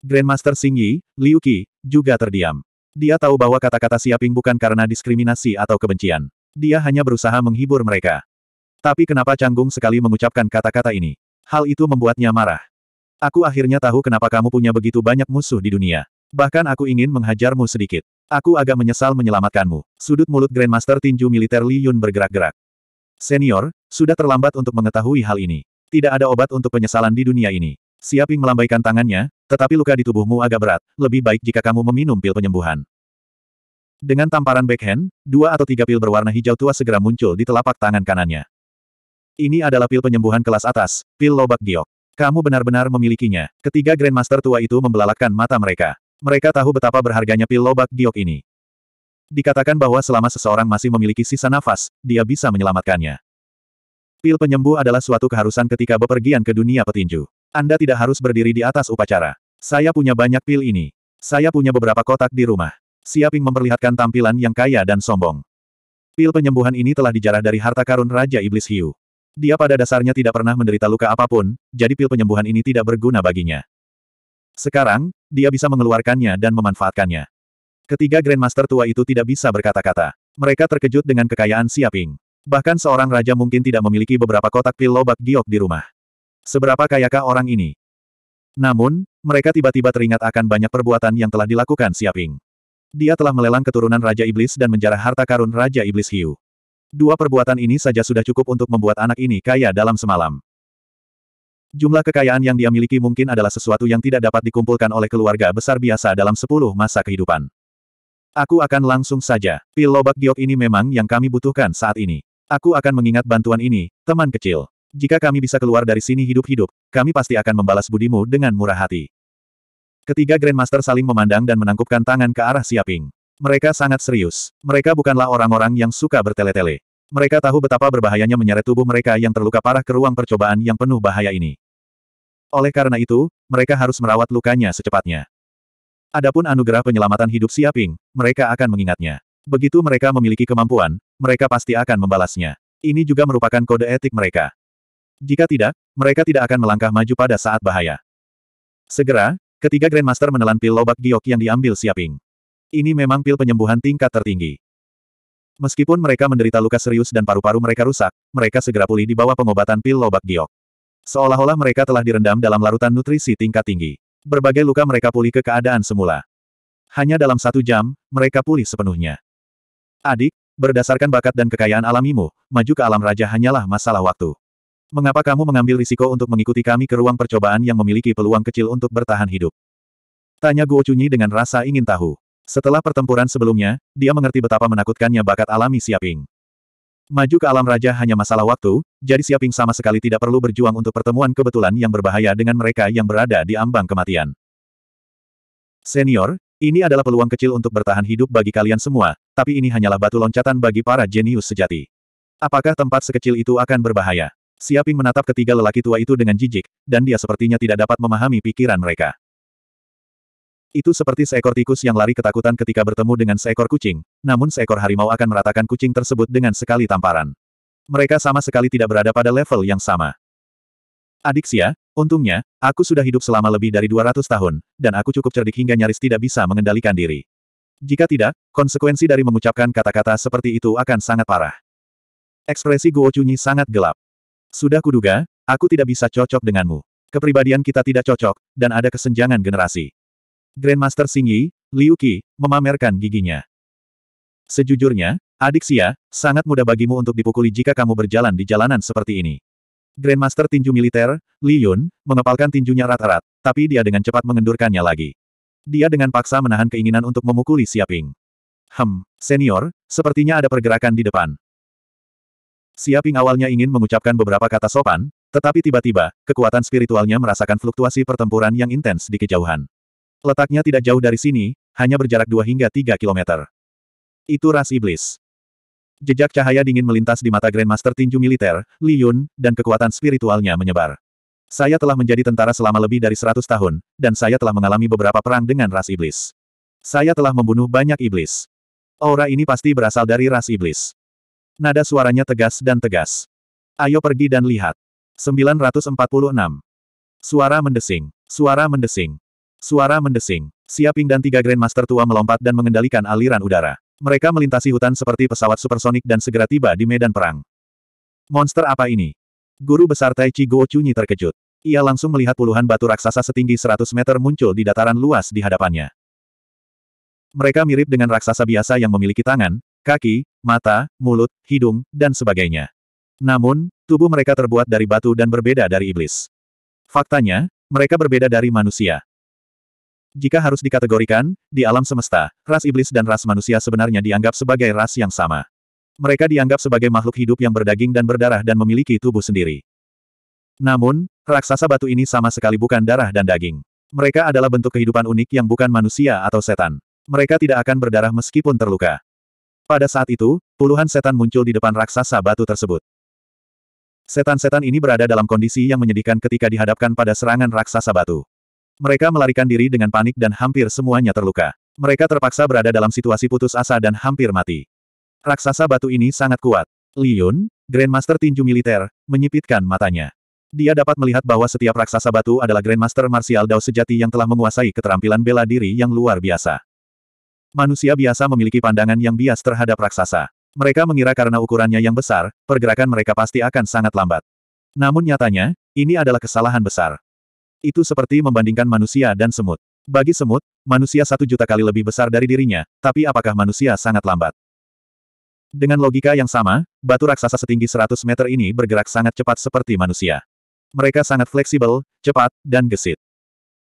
Grandmaster Xing Yi, Liu Qi, juga terdiam. Dia tahu bahwa kata-kata Siaping bukan karena diskriminasi atau kebencian. Dia hanya berusaha menghibur mereka. Tapi kenapa canggung sekali mengucapkan kata-kata ini? Hal itu membuatnya marah. Aku akhirnya tahu kenapa kamu punya begitu banyak musuh di dunia. Bahkan aku ingin menghajarmu sedikit. Aku agak menyesal menyelamatkanmu. Sudut mulut Grandmaster Tinju Militer Li Yun bergerak-gerak. Senior, sudah terlambat untuk mengetahui hal ini. Tidak ada obat untuk penyesalan di dunia ini. Siaping melambaikan tangannya, tetapi luka di tubuhmu agak berat, lebih baik jika kamu meminum pil penyembuhan. Dengan tamparan backhand, dua atau tiga pil berwarna hijau tua segera muncul di telapak tangan kanannya. Ini adalah pil penyembuhan kelas atas, pil lobak giok. Kamu benar-benar memilikinya. Ketiga Grandmaster tua itu membelalakkan mata mereka. Mereka tahu betapa berharganya pil lobak giok ini. Dikatakan bahwa selama seseorang masih memiliki sisa nafas, dia bisa menyelamatkannya. Pil penyembuh adalah suatu keharusan ketika bepergian ke dunia petinju. Anda tidak harus berdiri di atas upacara. Saya punya banyak pil ini. Saya punya beberapa kotak di rumah. Siaping memperlihatkan tampilan yang kaya dan sombong. Pil penyembuhan ini telah dijarah dari harta karun Raja Iblis Hiu. Dia pada dasarnya tidak pernah menderita luka apapun, jadi pil penyembuhan ini tidak berguna baginya. Sekarang, dia bisa mengeluarkannya dan memanfaatkannya. Ketiga Grandmaster tua itu tidak bisa berkata-kata. Mereka terkejut dengan kekayaan Siaping. Bahkan seorang raja mungkin tidak memiliki beberapa kotak pil lobak giok di rumah. Seberapa kayakah orang ini? Namun, mereka tiba-tiba teringat akan banyak perbuatan yang telah dilakukan Siaping. Dia telah melelang keturunan Raja Iblis dan menjarah harta karun Raja Iblis Hiu. Dua perbuatan ini saja sudah cukup untuk membuat anak ini kaya dalam semalam. Jumlah kekayaan yang dia miliki mungkin adalah sesuatu yang tidak dapat dikumpulkan oleh keluarga besar biasa dalam sepuluh masa kehidupan. Aku akan langsung saja. Pil lobak giok ini memang yang kami butuhkan saat ini. Aku akan mengingat bantuan ini, teman kecil. Jika kami bisa keluar dari sini hidup-hidup, kami pasti akan membalas budimu dengan murah hati. Ketiga Grandmaster saling memandang dan menangkupkan tangan ke arah Siaping. Mereka sangat serius. Mereka bukanlah orang-orang yang suka bertele-tele. Mereka tahu betapa berbahayanya menyeret tubuh mereka yang terluka parah ke ruang percobaan yang penuh bahaya ini. Oleh karena itu, mereka harus merawat lukanya secepatnya. Adapun anugerah penyelamatan hidup Siaping, mereka akan mengingatnya. Begitu mereka memiliki kemampuan, mereka pasti akan membalasnya. Ini juga merupakan kode etik mereka. Jika tidak, mereka tidak akan melangkah maju pada saat bahaya. Segera, ketiga Grandmaster menelan pil lobak giok yang diambil Siaping. Ini memang pil penyembuhan tingkat tertinggi. Meskipun mereka menderita luka serius dan paru-paru mereka rusak, mereka segera pulih di bawah pengobatan pil lobak giok. Seolah-olah mereka telah direndam dalam larutan nutrisi tingkat tinggi. Berbagai luka mereka pulih ke keadaan semula. Hanya dalam satu jam, mereka pulih sepenuhnya. Adik, Berdasarkan bakat dan kekayaan alamimu, maju ke alam raja hanyalah masalah waktu. Mengapa kamu mengambil risiko untuk mengikuti kami ke ruang percobaan yang memiliki peluang kecil untuk bertahan hidup? Tanya Guo Chunyi dengan rasa ingin tahu. Setelah pertempuran sebelumnya, dia mengerti betapa menakutkannya bakat alami Siaping. Maju ke alam raja hanya masalah waktu, jadi Siaping sama sekali tidak perlu berjuang untuk pertemuan kebetulan yang berbahaya dengan mereka yang berada di ambang kematian. Senior, ini adalah peluang kecil untuk bertahan hidup bagi kalian semua, tapi ini hanyalah batu loncatan bagi para jenius sejati. Apakah tempat sekecil itu akan berbahaya? Siaping menatap ketiga lelaki tua itu dengan jijik, dan dia sepertinya tidak dapat memahami pikiran mereka. Itu seperti seekor tikus yang lari ketakutan ketika bertemu dengan seekor kucing, namun seekor harimau akan meratakan kucing tersebut dengan sekali tamparan. Mereka sama sekali tidak berada pada level yang sama. Adik sia, untungnya, aku sudah hidup selama lebih dari 200 tahun, dan aku cukup cerdik hingga nyaris tidak bisa mengendalikan diri. Jika tidak, konsekuensi dari mengucapkan kata-kata seperti itu akan sangat parah. Ekspresi Guo Chunyi sangat gelap. Sudah kuduga, aku tidak bisa cocok denganmu. Kepribadian kita tidak cocok, dan ada kesenjangan generasi. Grandmaster Yi, Liu Qi, memamerkan giginya. Sejujurnya, adik Xia, sangat mudah bagimu untuk dipukuli jika kamu berjalan di jalanan seperti ini. Grandmaster tinju militer, Li Yun, mengepalkan tinjunya rat-rat, tapi dia dengan cepat mengendurkannya lagi. Dia dengan paksa menahan keinginan untuk memukuli Siaping. Hem, senior, sepertinya ada pergerakan di depan. Siaping awalnya ingin mengucapkan beberapa kata sopan, tetapi tiba-tiba, kekuatan spiritualnya merasakan fluktuasi pertempuran yang intens di kejauhan. Letaknya tidak jauh dari sini, hanya berjarak 2 hingga 3 kilometer. Itu ras iblis. Jejak cahaya dingin melintas di mata Grandmaster Tinju Militer, Li Yun, dan kekuatan spiritualnya menyebar. Saya telah menjadi tentara selama lebih dari seratus tahun, dan saya telah mengalami beberapa perang dengan ras iblis. Saya telah membunuh banyak iblis. Aura ini pasti berasal dari ras iblis. Nada suaranya tegas dan tegas. Ayo pergi dan lihat. 946. Suara mendesing. Suara mendesing. Suara mendesing. Siaping dan tiga Grandmaster tua melompat dan mengendalikan aliran udara. Mereka melintasi hutan seperti pesawat supersonik dan segera tiba di medan perang. Monster apa ini? Guru besar Tai Chi Go Chunyi terkejut. Ia langsung melihat puluhan batu raksasa setinggi 100 meter muncul di dataran luas di hadapannya. Mereka mirip dengan raksasa biasa yang memiliki tangan, kaki, mata, mulut, hidung, dan sebagainya. Namun, tubuh mereka terbuat dari batu dan berbeda dari iblis. Faktanya, mereka berbeda dari manusia. Jika harus dikategorikan, di alam semesta, ras iblis dan ras manusia sebenarnya dianggap sebagai ras yang sama. Mereka dianggap sebagai makhluk hidup yang berdaging dan berdarah dan memiliki tubuh sendiri. Namun, Raksasa batu ini sama sekali bukan darah dan daging. Mereka adalah bentuk kehidupan unik yang bukan manusia atau setan. Mereka tidak akan berdarah meskipun terluka. Pada saat itu, puluhan setan muncul di depan raksasa batu tersebut. Setan-setan ini berada dalam kondisi yang menyedihkan ketika dihadapkan pada serangan raksasa batu. Mereka melarikan diri dengan panik dan hampir semuanya terluka. Mereka terpaksa berada dalam situasi putus asa dan hampir mati. Raksasa batu ini sangat kuat. Liun, Grandmaster tinju militer, menyipitkan matanya. Dia dapat melihat bahwa setiap raksasa batu adalah Grandmaster Martial Dao sejati yang telah menguasai keterampilan bela diri yang luar biasa. Manusia biasa memiliki pandangan yang bias terhadap raksasa. Mereka mengira karena ukurannya yang besar, pergerakan mereka pasti akan sangat lambat. Namun nyatanya, ini adalah kesalahan besar. Itu seperti membandingkan manusia dan semut. Bagi semut, manusia satu juta kali lebih besar dari dirinya, tapi apakah manusia sangat lambat? Dengan logika yang sama, batu raksasa setinggi 100 meter ini bergerak sangat cepat seperti manusia. Mereka sangat fleksibel, cepat, dan gesit.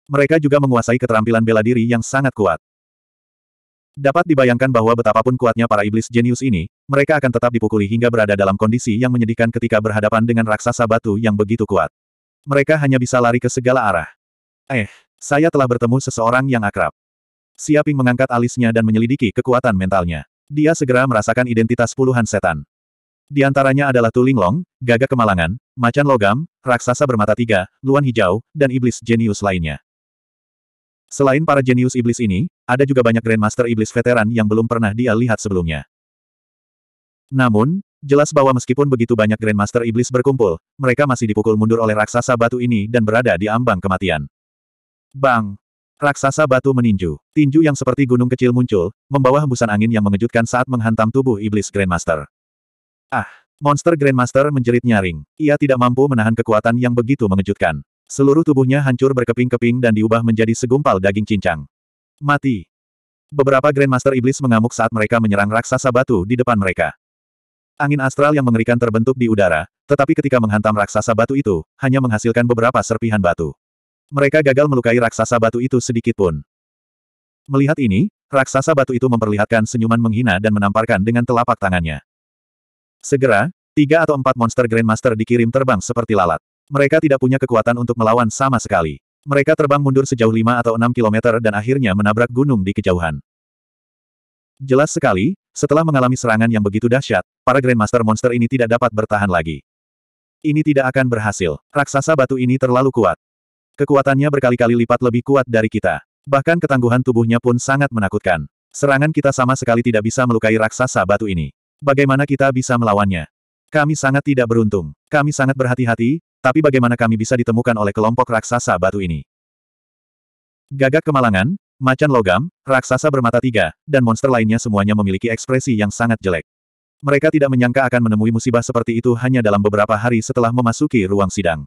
Mereka juga menguasai keterampilan bela diri yang sangat kuat. Dapat dibayangkan bahwa betapapun kuatnya para iblis jenius ini, mereka akan tetap dipukuli hingga berada dalam kondisi yang menyedihkan ketika berhadapan dengan raksasa batu yang begitu kuat. Mereka hanya bisa lari ke segala arah. Eh, saya telah bertemu seseorang yang akrab. Siaping mengangkat alisnya dan menyelidiki kekuatan mentalnya. Dia segera merasakan identitas puluhan setan. Di antaranya adalah Tulinglong, Gagak Kemalangan, Macan Logam, Raksasa Bermata Tiga, Luan Hijau, dan Iblis Jenius lainnya. Selain para jenius iblis ini, ada juga banyak Grandmaster Iblis veteran yang belum pernah dia lihat sebelumnya. Namun, jelas bahwa meskipun begitu banyak Grandmaster Iblis berkumpul, mereka masih dipukul mundur oleh raksasa batu ini dan berada di ambang kematian. Bang! Raksasa batu meninju. Tinju yang seperti gunung kecil muncul, membawa hembusan angin yang mengejutkan saat menghantam tubuh Iblis Grandmaster. Ah! Monster Grandmaster menjerit nyaring. Ia tidak mampu menahan kekuatan yang begitu mengejutkan. Seluruh tubuhnya hancur berkeping-keping dan diubah menjadi segumpal daging cincang. Mati. Beberapa Grandmaster Iblis mengamuk saat mereka menyerang raksasa batu di depan mereka. Angin astral yang mengerikan terbentuk di udara, tetapi ketika menghantam raksasa batu itu, hanya menghasilkan beberapa serpihan batu. Mereka gagal melukai raksasa batu itu sedikit pun. Melihat ini, raksasa batu itu memperlihatkan senyuman menghina dan menamparkan dengan telapak tangannya. Segera, tiga atau empat monster Grandmaster dikirim terbang seperti lalat. Mereka tidak punya kekuatan untuk melawan sama sekali. Mereka terbang mundur sejauh lima atau enam kilometer dan akhirnya menabrak gunung di kejauhan. Jelas sekali, setelah mengalami serangan yang begitu dahsyat, para Grandmaster monster ini tidak dapat bertahan lagi. Ini tidak akan berhasil. Raksasa batu ini terlalu kuat. Kekuatannya berkali-kali lipat lebih kuat dari kita. Bahkan ketangguhan tubuhnya pun sangat menakutkan. Serangan kita sama sekali tidak bisa melukai raksasa batu ini. Bagaimana kita bisa melawannya? Kami sangat tidak beruntung. Kami sangat berhati-hati, tapi bagaimana kami bisa ditemukan oleh kelompok raksasa batu ini? Gagak kemalangan, macan logam, raksasa bermata tiga, dan monster lainnya semuanya memiliki ekspresi yang sangat jelek. Mereka tidak menyangka akan menemui musibah seperti itu hanya dalam beberapa hari setelah memasuki ruang sidang.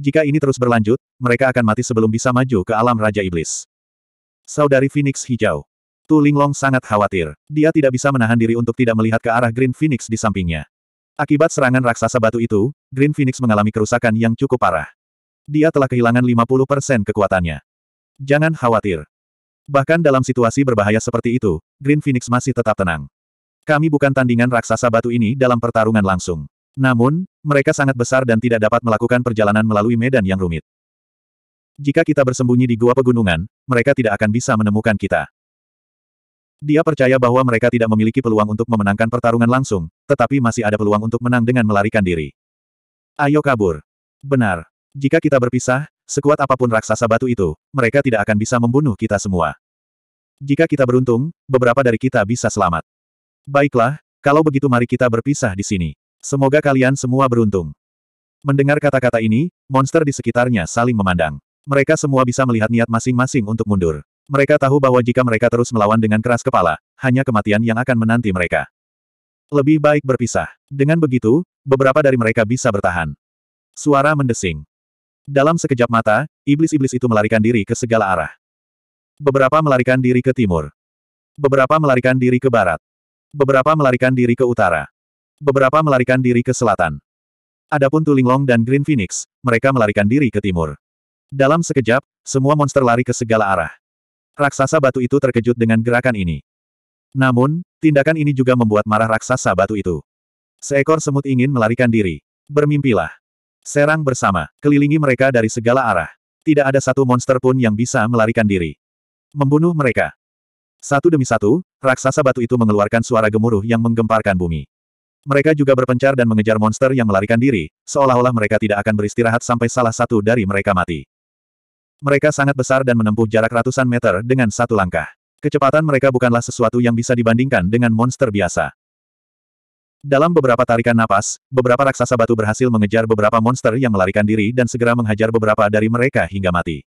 Jika ini terus berlanjut, mereka akan mati sebelum bisa maju ke alam Raja Iblis. Saudari Phoenix Hijau Tu Linglong sangat khawatir. Dia tidak bisa menahan diri untuk tidak melihat ke arah Green Phoenix di sampingnya. Akibat serangan raksasa batu itu, Green Phoenix mengalami kerusakan yang cukup parah. Dia telah kehilangan 50% kekuatannya. Jangan khawatir. Bahkan dalam situasi berbahaya seperti itu, Green Phoenix masih tetap tenang. Kami bukan tandingan raksasa batu ini dalam pertarungan langsung. Namun, mereka sangat besar dan tidak dapat melakukan perjalanan melalui medan yang rumit. Jika kita bersembunyi di gua pegunungan, mereka tidak akan bisa menemukan kita. Dia percaya bahwa mereka tidak memiliki peluang untuk memenangkan pertarungan langsung, tetapi masih ada peluang untuk menang dengan melarikan diri. Ayo kabur. Benar. Jika kita berpisah, sekuat apapun raksasa batu itu, mereka tidak akan bisa membunuh kita semua. Jika kita beruntung, beberapa dari kita bisa selamat. Baiklah, kalau begitu mari kita berpisah di sini. Semoga kalian semua beruntung. Mendengar kata-kata ini, monster di sekitarnya saling memandang. Mereka semua bisa melihat niat masing-masing untuk mundur. Mereka tahu bahwa jika mereka terus melawan dengan keras kepala, hanya kematian yang akan menanti mereka. Lebih baik berpisah. Dengan begitu, beberapa dari mereka bisa bertahan. Suara mendesing. Dalam sekejap mata, iblis-iblis itu melarikan diri ke segala arah. Beberapa melarikan diri ke timur. Beberapa melarikan diri ke barat. Beberapa melarikan diri ke utara. Beberapa melarikan diri ke selatan. Adapun Tulinglong dan Green Phoenix, mereka melarikan diri ke timur. Dalam sekejap, semua monster lari ke segala arah. Raksasa batu itu terkejut dengan gerakan ini. Namun, tindakan ini juga membuat marah raksasa batu itu. Seekor semut ingin melarikan diri. Bermimpilah. Serang bersama, kelilingi mereka dari segala arah. Tidak ada satu monster pun yang bisa melarikan diri. Membunuh mereka. Satu demi satu, raksasa batu itu mengeluarkan suara gemuruh yang menggemparkan bumi. Mereka juga berpencar dan mengejar monster yang melarikan diri, seolah-olah mereka tidak akan beristirahat sampai salah satu dari mereka mati. Mereka sangat besar dan menempuh jarak ratusan meter dengan satu langkah. Kecepatan mereka bukanlah sesuatu yang bisa dibandingkan dengan monster biasa. Dalam beberapa tarikan napas, beberapa raksasa batu berhasil mengejar beberapa monster yang melarikan diri dan segera menghajar beberapa dari mereka hingga mati.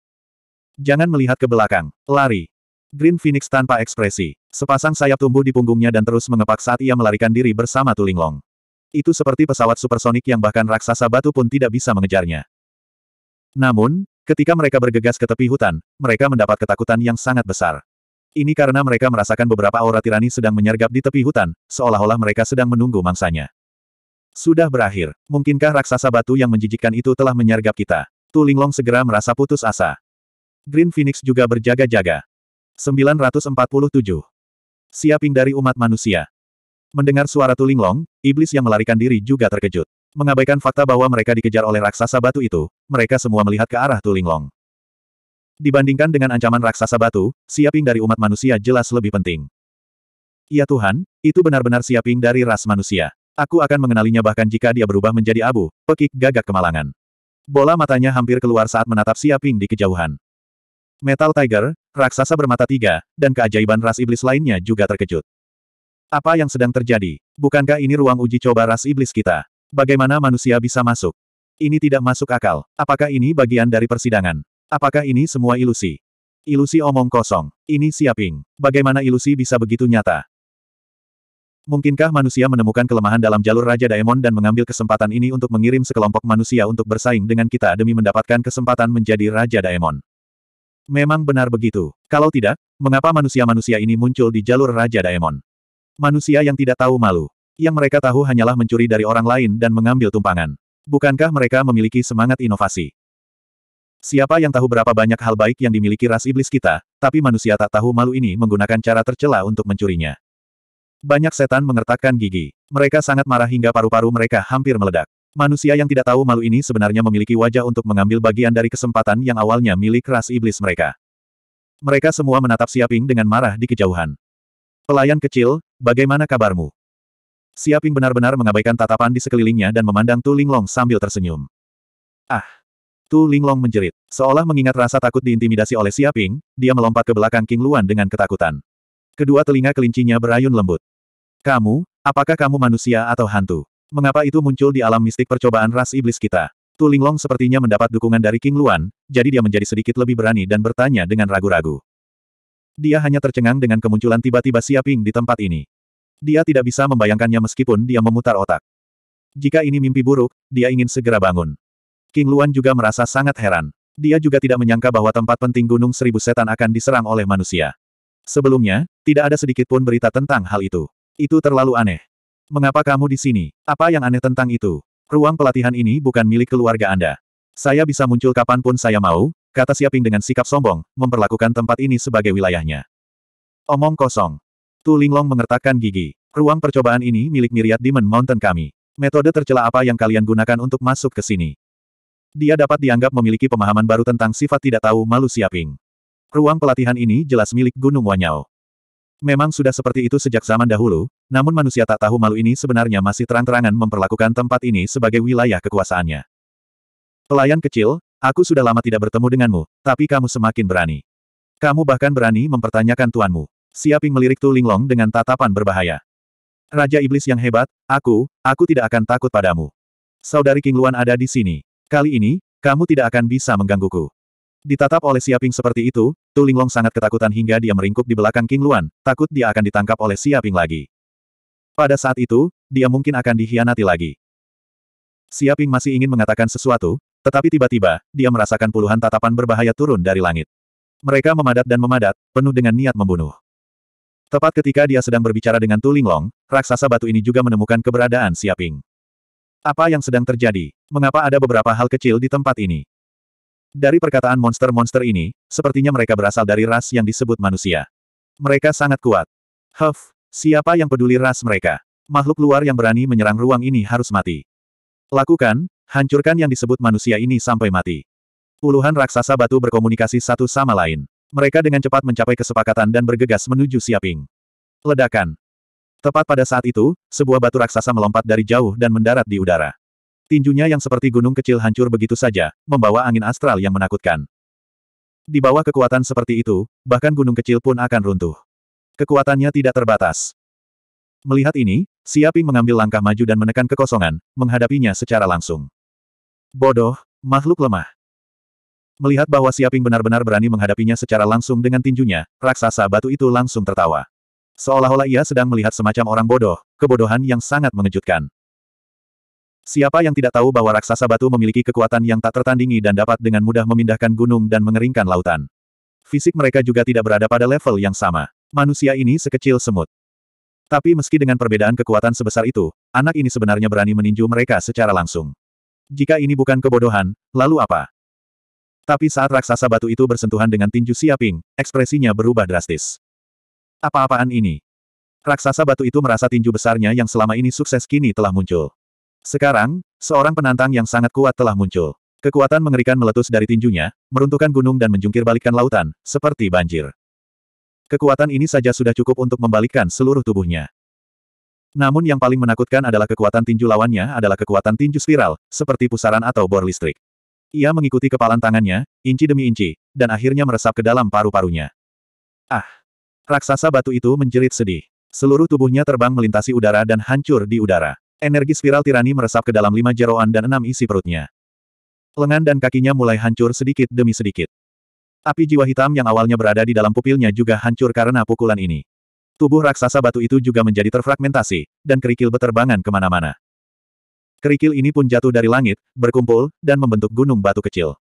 Jangan melihat ke belakang. Lari. Green Phoenix tanpa ekspresi. Sepasang sayap tumbuh di punggungnya dan terus mengepak saat ia melarikan diri bersama Tulinglong. Itu seperti pesawat supersonik yang bahkan raksasa batu pun tidak bisa mengejarnya. Namun, Ketika mereka bergegas ke tepi hutan, mereka mendapat ketakutan yang sangat besar. Ini karena mereka merasakan beberapa aura tirani sedang menyergap di tepi hutan, seolah-olah mereka sedang menunggu mangsanya. Sudah berakhir. Mungkinkah raksasa batu yang menjijikkan itu telah menyergap kita? Tu Linglong segera merasa putus asa. Green Phoenix juga berjaga-jaga. 947. Siaping dari umat manusia. Mendengar suara Tu Linglong, iblis yang melarikan diri juga terkejut mengabaikan fakta bahwa mereka dikejar oleh raksasa batu itu, mereka semua melihat ke arah Tulinglong. Dibandingkan dengan ancaman raksasa batu, siaping dari umat manusia jelas lebih penting. Ya Tuhan, itu benar-benar siaping dari ras manusia. Aku akan mengenalinya bahkan jika dia berubah menjadi abu, pekik gagak kemalangan. Bola matanya hampir keluar saat menatap siaping di kejauhan. Metal Tiger, raksasa bermata tiga, dan keajaiban ras iblis lainnya juga terkejut. Apa yang sedang terjadi? Bukankah ini ruang uji coba ras iblis kita? Bagaimana manusia bisa masuk? Ini tidak masuk akal. Apakah ini bagian dari persidangan? Apakah ini semua ilusi? Ilusi omong kosong. Ini siaping. Bagaimana ilusi bisa begitu nyata? Mungkinkah manusia menemukan kelemahan dalam jalur Raja Daemon dan mengambil kesempatan ini untuk mengirim sekelompok manusia untuk bersaing dengan kita demi mendapatkan kesempatan menjadi Raja Daemon? Memang benar begitu. Kalau tidak, mengapa manusia-manusia ini muncul di jalur Raja Daemon? Manusia yang tidak tahu malu. Yang mereka tahu hanyalah mencuri dari orang lain dan mengambil tumpangan. Bukankah mereka memiliki semangat inovasi? Siapa yang tahu berapa banyak hal baik yang dimiliki ras iblis kita, tapi manusia tak tahu malu ini menggunakan cara tercela untuk mencurinya. Banyak setan mengertakkan gigi. Mereka sangat marah hingga paru-paru mereka hampir meledak. Manusia yang tidak tahu malu ini sebenarnya memiliki wajah untuk mengambil bagian dari kesempatan yang awalnya milik ras iblis mereka. Mereka semua menatap Siaping dengan marah di kejauhan. Pelayan kecil, bagaimana kabarmu? Siaping benar-benar mengabaikan tatapan di sekelilingnya dan memandang Tu Linglong sambil tersenyum. Ah! Tu Linglong menjerit. Seolah mengingat rasa takut diintimidasi oleh Siaping, dia melompat ke belakang King Luan dengan ketakutan. Kedua telinga kelincinya berayun lembut. Kamu, apakah kamu manusia atau hantu? Mengapa itu muncul di alam mistik percobaan ras iblis kita? Tu Linglong sepertinya mendapat dukungan dari King Luan, jadi dia menjadi sedikit lebih berani dan bertanya dengan ragu-ragu. Dia hanya tercengang dengan kemunculan tiba-tiba Siaping di tempat ini. Dia tidak bisa membayangkannya meskipun dia memutar otak. Jika ini mimpi buruk, dia ingin segera bangun. King Luan juga merasa sangat heran. Dia juga tidak menyangka bahwa tempat penting Gunung Seribu Setan akan diserang oleh manusia. Sebelumnya, tidak ada sedikit pun berita tentang hal itu. Itu terlalu aneh. Mengapa kamu di sini? Apa yang aneh tentang itu? Ruang pelatihan ini bukan milik keluarga Anda. Saya bisa muncul kapanpun saya mau, kata Siaping dengan sikap sombong, memperlakukan tempat ini sebagai wilayahnya. Omong kosong. Tu Linglong mengertakkan gigi. Ruang percobaan ini milik Myriad Demon Mountain kami. Metode tercela apa yang kalian gunakan untuk masuk ke sini? Dia dapat dianggap memiliki pemahaman baru tentang sifat tidak tahu malu siaping. Ruang pelatihan ini jelas milik Gunung Wanyao. Memang sudah seperti itu sejak zaman dahulu, namun manusia tak tahu malu ini sebenarnya masih terang-terangan memperlakukan tempat ini sebagai wilayah kekuasaannya. Pelayan kecil, aku sudah lama tidak bertemu denganmu, tapi kamu semakin berani. Kamu bahkan berani mempertanyakan tuanmu. Siaping melirik Tu Linglong dengan tatapan berbahaya. Raja Iblis yang hebat, aku, aku tidak akan takut padamu. Saudari King Luan ada di sini. Kali ini, kamu tidak akan bisa menggangguku. Ditatap oleh Siaping seperti itu, Tu Linglong sangat ketakutan hingga dia meringkuk di belakang King Luan, takut dia akan ditangkap oleh Siaping lagi. Pada saat itu, dia mungkin akan dihianati lagi. Siaping masih ingin mengatakan sesuatu, tetapi tiba-tiba, dia merasakan puluhan tatapan berbahaya turun dari langit. Mereka memadat dan memadat, penuh dengan niat membunuh. Tepat ketika dia sedang berbicara dengan Tu Linglong, raksasa batu ini juga menemukan keberadaan Siaping. Apa yang sedang terjadi? Mengapa ada beberapa hal kecil di tempat ini? Dari perkataan monster-monster ini, sepertinya mereka berasal dari ras yang disebut manusia. Mereka sangat kuat. Huff, siapa yang peduli ras mereka? Makhluk luar yang berani menyerang ruang ini harus mati. Lakukan, hancurkan yang disebut manusia ini sampai mati. Puluhan raksasa batu berkomunikasi satu sama lain. Mereka dengan cepat mencapai kesepakatan dan bergegas menuju Siaping. Ledakan. Tepat pada saat itu, sebuah batu raksasa melompat dari jauh dan mendarat di udara. Tinjunya yang seperti gunung kecil hancur begitu saja, membawa angin astral yang menakutkan. Di bawah kekuatan seperti itu, bahkan gunung kecil pun akan runtuh. Kekuatannya tidak terbatas. Melihat ini, Siaping mengambil langkah maju dan menekan kekosongan, menghadapinya secara langsung. Bodoh, makhluk lemah. Melihat bahwa Siaping benar-benar berani menghadapinya secara langsung dengan tinjunya, raksasa batu itu langsung tertawa. Seolah-olah ia sedang melihat semacam orang bodoh, kebodohan yang sangat mengejutkan. Siapa yang tidak tahu bahwa raksasa batu memiliki kekuatan yang tak tertandingi dan dapat dengan mudah memindahkan gunung dan mengeringkan lautan. Fisik mereka juga tidak berada pada level yang sama. Manusia ini sekecil semut. Tapi meski dengan perbedaan kekuatan sebesar itu, anak ini sebenarnya berani meninju mereka secara langsung. Jika ini bukan kebodohan, lalu apa? Tapi saat raksasa batu itu bersentuhan dengan tinju Siaping, ekspresinya berubah drastis. Apa-apaan ini? Raksasa batu itu merasa tinju besarnya yang selama ini sukses kini telah muncul. Sekarang, seorang penantang yang sangat kuat telah muncul. Kekuatan mengerikan meletus dari tinjunya, meruntuhkan gunung dan menjungkir balikan lautan, seperti banjir. Kekuatan ini saja sudah cukup untuk membalikkan seluruh tubuhnya. Namun yang paling menakutkan adalah kekuatan tinju lawannya adalah kekuatan tinju spiral, seperti pusaran atau bor listrik. Ia mengikuti kepalan tangannya, inci demi inci, dan akhirnya meresap ke dalam paru-parunya. Ah! Raksasa batu itu menjerit sedih. Seluruh tubuhnya terbang melintasi udara dan hancur di udara. Energi spiral tirani meresap ke dalam lima jeroan dan enam isi perutnya. Lengan dan kakinya mulai hancur sedikit demi sedikit. Api jiwa hitam yang awalnya berada di dalam pupilnya juga hancur karena pukulan ini. Tubuh raksasa batu itu juga menjadi terfragmentasi, dan kerikil beterbangan kemana-mana. Kerikil ini pun jatuh dari langit, berkumpul, dan membentuk gunung batu kecil.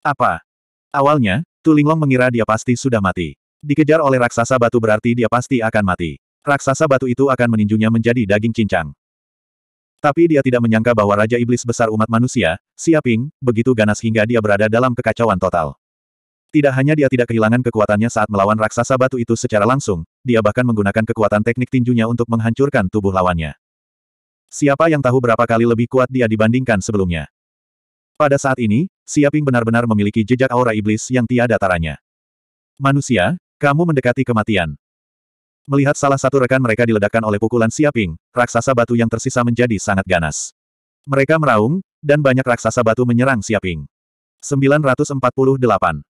Apa? Awalnya, Linglong mengira dia pasti sudah mati. Dikejar oleh raksasa batu berarti dia pasti akan mati. Raksasa batu itu akan meninjunya menjadi daging cincang. Tapi dia tidak menyangka bahwa Raja Iblis besar umat manusia, Siaping, begitu ganas hingga dia berada dalam kekacauan total. Tidak hanya dia tidak kehilangan kekuatannya saat melawan raksasa batu itu secara langsung, dia bahkan menggunakan kekuatan teknik tinjunya untuk menghancurkan tubuh lawannya. Siapa yang tahu berapa kali lebih kuat dia dibandingkan sebelumnya. Pada saat ini, Siaping benar-benar memiliki jejak aura iblis yang tiada taranya. Manusia, kamu mendekati kematian. Melihat salah satu rekan mereka diledakkan oleh pukulan Siaping, raksasa batu yang tersisa menjadi sangat ganas. Mereka meraung, dan banyak raksasa batu menyerang Siaping. 948.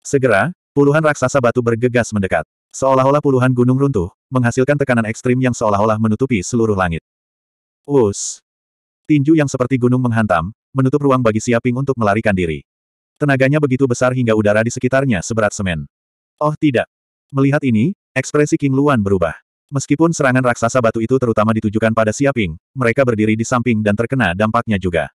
Segera, puluhan raksasa batu bergegas mendekat. Seolah-olah puluhan gunung runtuh, menghasilkan tekanan ekstrim yang seolah-olah menutupi seluruh langit. Us. Tinju yang seperti gunung menghantam, menutup ruang bagi Siaping untuk melarikan diri. Tenaganya begitu besar hingga udara di sekitarnya seberat semen. Oh tidak. Melihat ini, ekspresi King Luan berubah. Meskipun serangan raksasa batu itu terutama ditujukan pada Siaping, mereka berdiri di samping dan terkena dampaknya juga.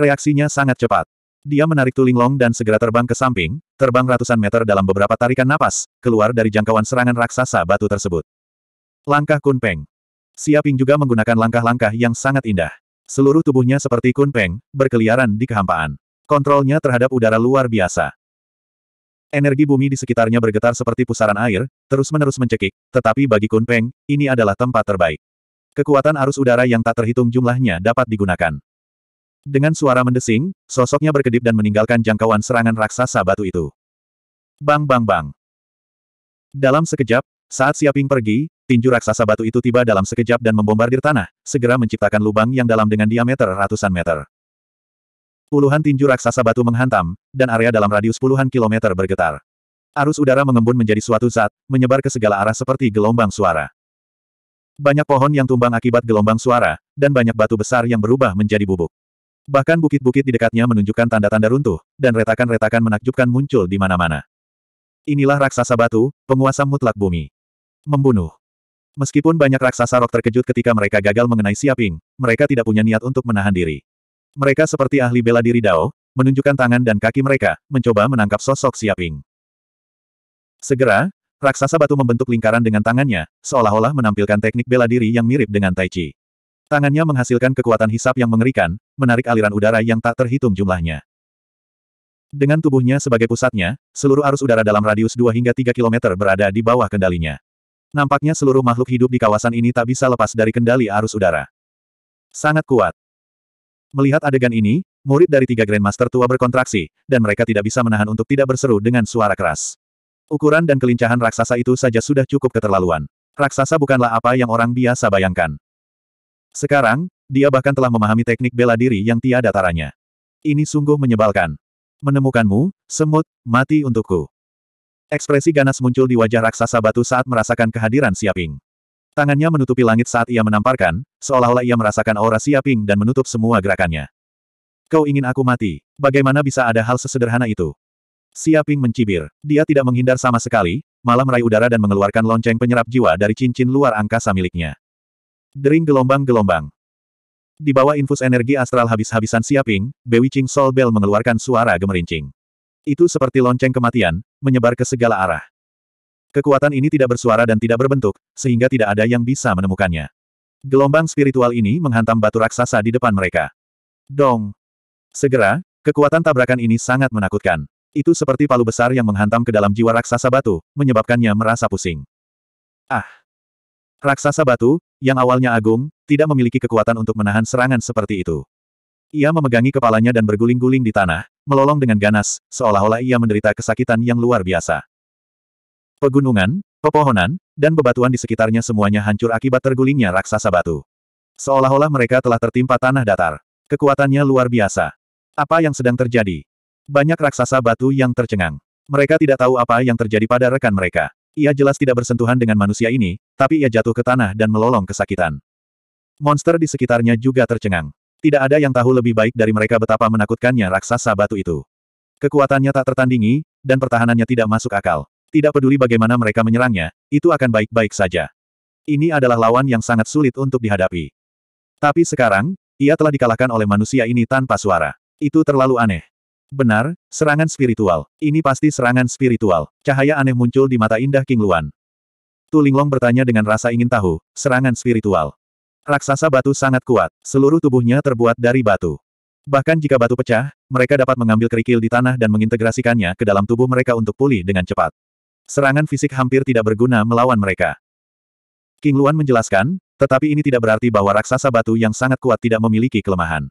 Reaksinya sangat cepat. Dia menarik tuling long dan segera terbang ke samping, terbang ratusan meter dalam beberapa tarikan napas, keluar dari jangkauan serangan raksasa batu tersebut. Langkah Kunpeng. Siaping juga menggunakan langkah-langkah yang sangat indah. Seluruh tubuhnya seperti kunpeng, berkeliaran di kehampaan. Kontrolnya terhadap udara luar biasa. Energi bumi di sekitarnya bergetar seperti pusaran air, terus-menerus mencekik, tetapi bagi kunpeng, ini adalah tempat terbaik. Kekuatan arus udara yang tak terhitung jumlahnya dapat digunakan. Dengan suara mendesing, sosoknya berkedip dan meninggalkan jangkauan serangan raksasa batu itu. Bang bang bang. Dalam sekejap, saat Siaping pergi, tinju raksasa batu itu tiba dalam sekejap dan membombardir tanah, segera menciptakan lubang yang dalam dengan diameter ratusan meter. Puluhan tinju raksasa batu menghantam, dan area dalam radius puluhan kilometer bergetar. Arus udara mengembun menjadi suatu zat, menyebar ke segala arah seperti gelombang suara. Banyak pohon yang tumbang akibat gelombang suara, dan banyak batu besar yang berubah menjadi bubuk. Bahkan bukit-bukit di dekatnya menunjukkan tanda-tanda runtuh, dan retakan-retakan menakjubkan muncul di mana-mana. Inilah raksasa batu, penguasa mutlak bumi. Membunuh. Meskipun banyak raksasa rok terkejut ketika mereka gagal mengenai Siaping, mereka tidak punya niat untuk menahan diri. Mereka seperti ahli bela diri Dao, menunjukkan tangan dan kaki mereka, mencoba menangkap sosok Siaping. Segera, raksasa batu membentuk lingkaran dengan tangannya, seolah-olah menampilkan teknik bela diri yang mirip dengan Tai Chi. Tangannya menghasilkan kekuatan hisap yang mengerikan, menarik aliran udara yang tak terhitung jumlahnya. Dengan tubuhnya sebagai pusatnya, seluruh arus udara dalam radius 2 hingga 3 km berada di bawah kendalinya. Nampaknya seluruh makhluk hidup di kawasan ini tak bisa lepas dari kendali arus udara. Sangat kuat. Melihat adegan ini, murid dari tiga Grandmaster tua berkontraksi, dan mereka tidak bisa menahan untuk tidak berseru dengan suara keras. Ukuran dan kelincahan raksasa itu saja sudah cukup keterlaluan. Raksasa bukanlah apa yang orang biasa bayangkan. Sekarang, dia bahkan telah memahami teknik bela diri yang tiada taranya. Ini sungguh menyebalkan. Menemukanmu, semut, mati untukku. Ekspresi ganas muncul di wajah raksasa batu saat merasakan kehadiran Siaping. Tangannya menutupi langit saat ia menamparkan, seolah-olah ia merasakan aura Siaping dan menutup semua gerakannya. Kau ingin aku mati? Bagaimana bisa ada hal sesederhana itu? Siaping mencibir. Dia tidak menghindar sama sekali, malah meraih udara dan mengeluarkan lonceng penyerap jiwa dari cincin luar angkasa miliknya. Dering gelombang-gelombang. Di bawah infus energi astral habis-habisan Siaping, Bewi Ching Sol Bell mengeluarkan suara gemerincing. Itu seperti lonceng kematian, menyebar ke segala arah. Kekuatan ini tidak bersuara dan tidak berbentuk, sehingga tidak ada yang bisa menemukannya. Gelombang spiritual ini menghantam batu raksasa di depan mereka. Dong! Segera, kekuatan tabrakan ini sangat menakutkan. Itu seperti palu besar yang menghantam ke dalam jiwa raksasa batu, menyebabkannya merasa pusing. Ah! Raksasa batu, yang awalnya agung, tidak memiliki kekuatan untuk menahan serangan seperti itu. Ia memegangi kepalanya dan berguling-guling di tanah, melolong dengan ganas, seolah-olah ia menderita kesakitan yang luar biasa. Pegunungan, pepohonan, dan bebatuan di sekitarnya semuanya hancur akibat tergulingnya raksasa batu. Seolah-olah mereka telah tertimpa tanah datar. Kekuatannya luar biasa. Apa yang sedang terjadi? Banyak raksasa batu yang tercengang. Mereka tidak tahu apa yang terjadi pada rekan mereka. Ia jelas tidak bersentuhan dengan manusia ini, tapi ia jatuh ke tanah dan melolong kesakitan. Monster di sekitarnya juga tercengang. Tidak ada yang tahu lebih baik dari mereka betapa menakutkannya raksasa batu itu. Kekuatannya tak tertandingi, dan pertahanannya tidak masuk akal. Tidak peduli bagaimana mereka menyerangnya, itu akan baik-baik saja. Ini adalah lawan yang sangat sulit untuk dihadapi. Tapi sekarang, ia telah dikalahkan oleh manusia ini tanpa suara. Itu terlalu aneh. Benar, serangan spiritual. Ini pasti serangan spiritual. Cahaya aneh muncul di mata indah King Luan. Tu Linglong bertanya dengan rasa ingin tahu, serangan spiritual. Raksasa batu sangat kuat, seluruh tubuhnya terbuat dari batu. Bahkan jika batu pecah, mereka dapat mengambil kerikil di tanah dan mengintegrasikannya ke dalam tubuh mereka untuk pulih dengan cepat. Serangan fisik hampir tidak berguna melawan mereka. King Luan menjelaskan, tetapi ini tidak berarti bahwa raksasa batu yang sangat kuat tidak memiliki kelemahan.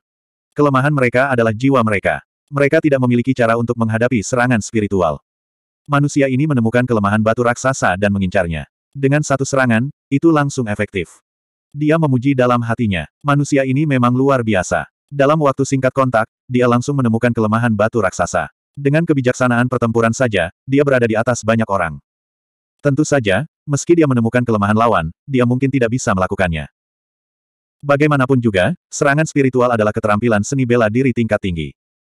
Kelemahan mereka adalah jiwa mereka. Mereka tidak memiliki cara untuk menghadapi serangan spiritual. Manusia ini menemukan kelemahan batu raksasa dan mengincarnya. Dengan satu serangan, itu langsung efektif. Dia memuji dalam hatinya. Manusia ini memang luar biasa. Dalam waktu singkat kontak, dia langsung menemukan kelemahan batu raksasa. Dengan kebijaksanaan pertempuran saja, dia berada di atas banyak orang. Tentu saja, meski dia menemukan kelemahan lawan, dia mungkin tidak bisa melakukannya. Bagaimanapun juga, serangan spiritual adalah keterampilan seni bela diri tingkat tinggi.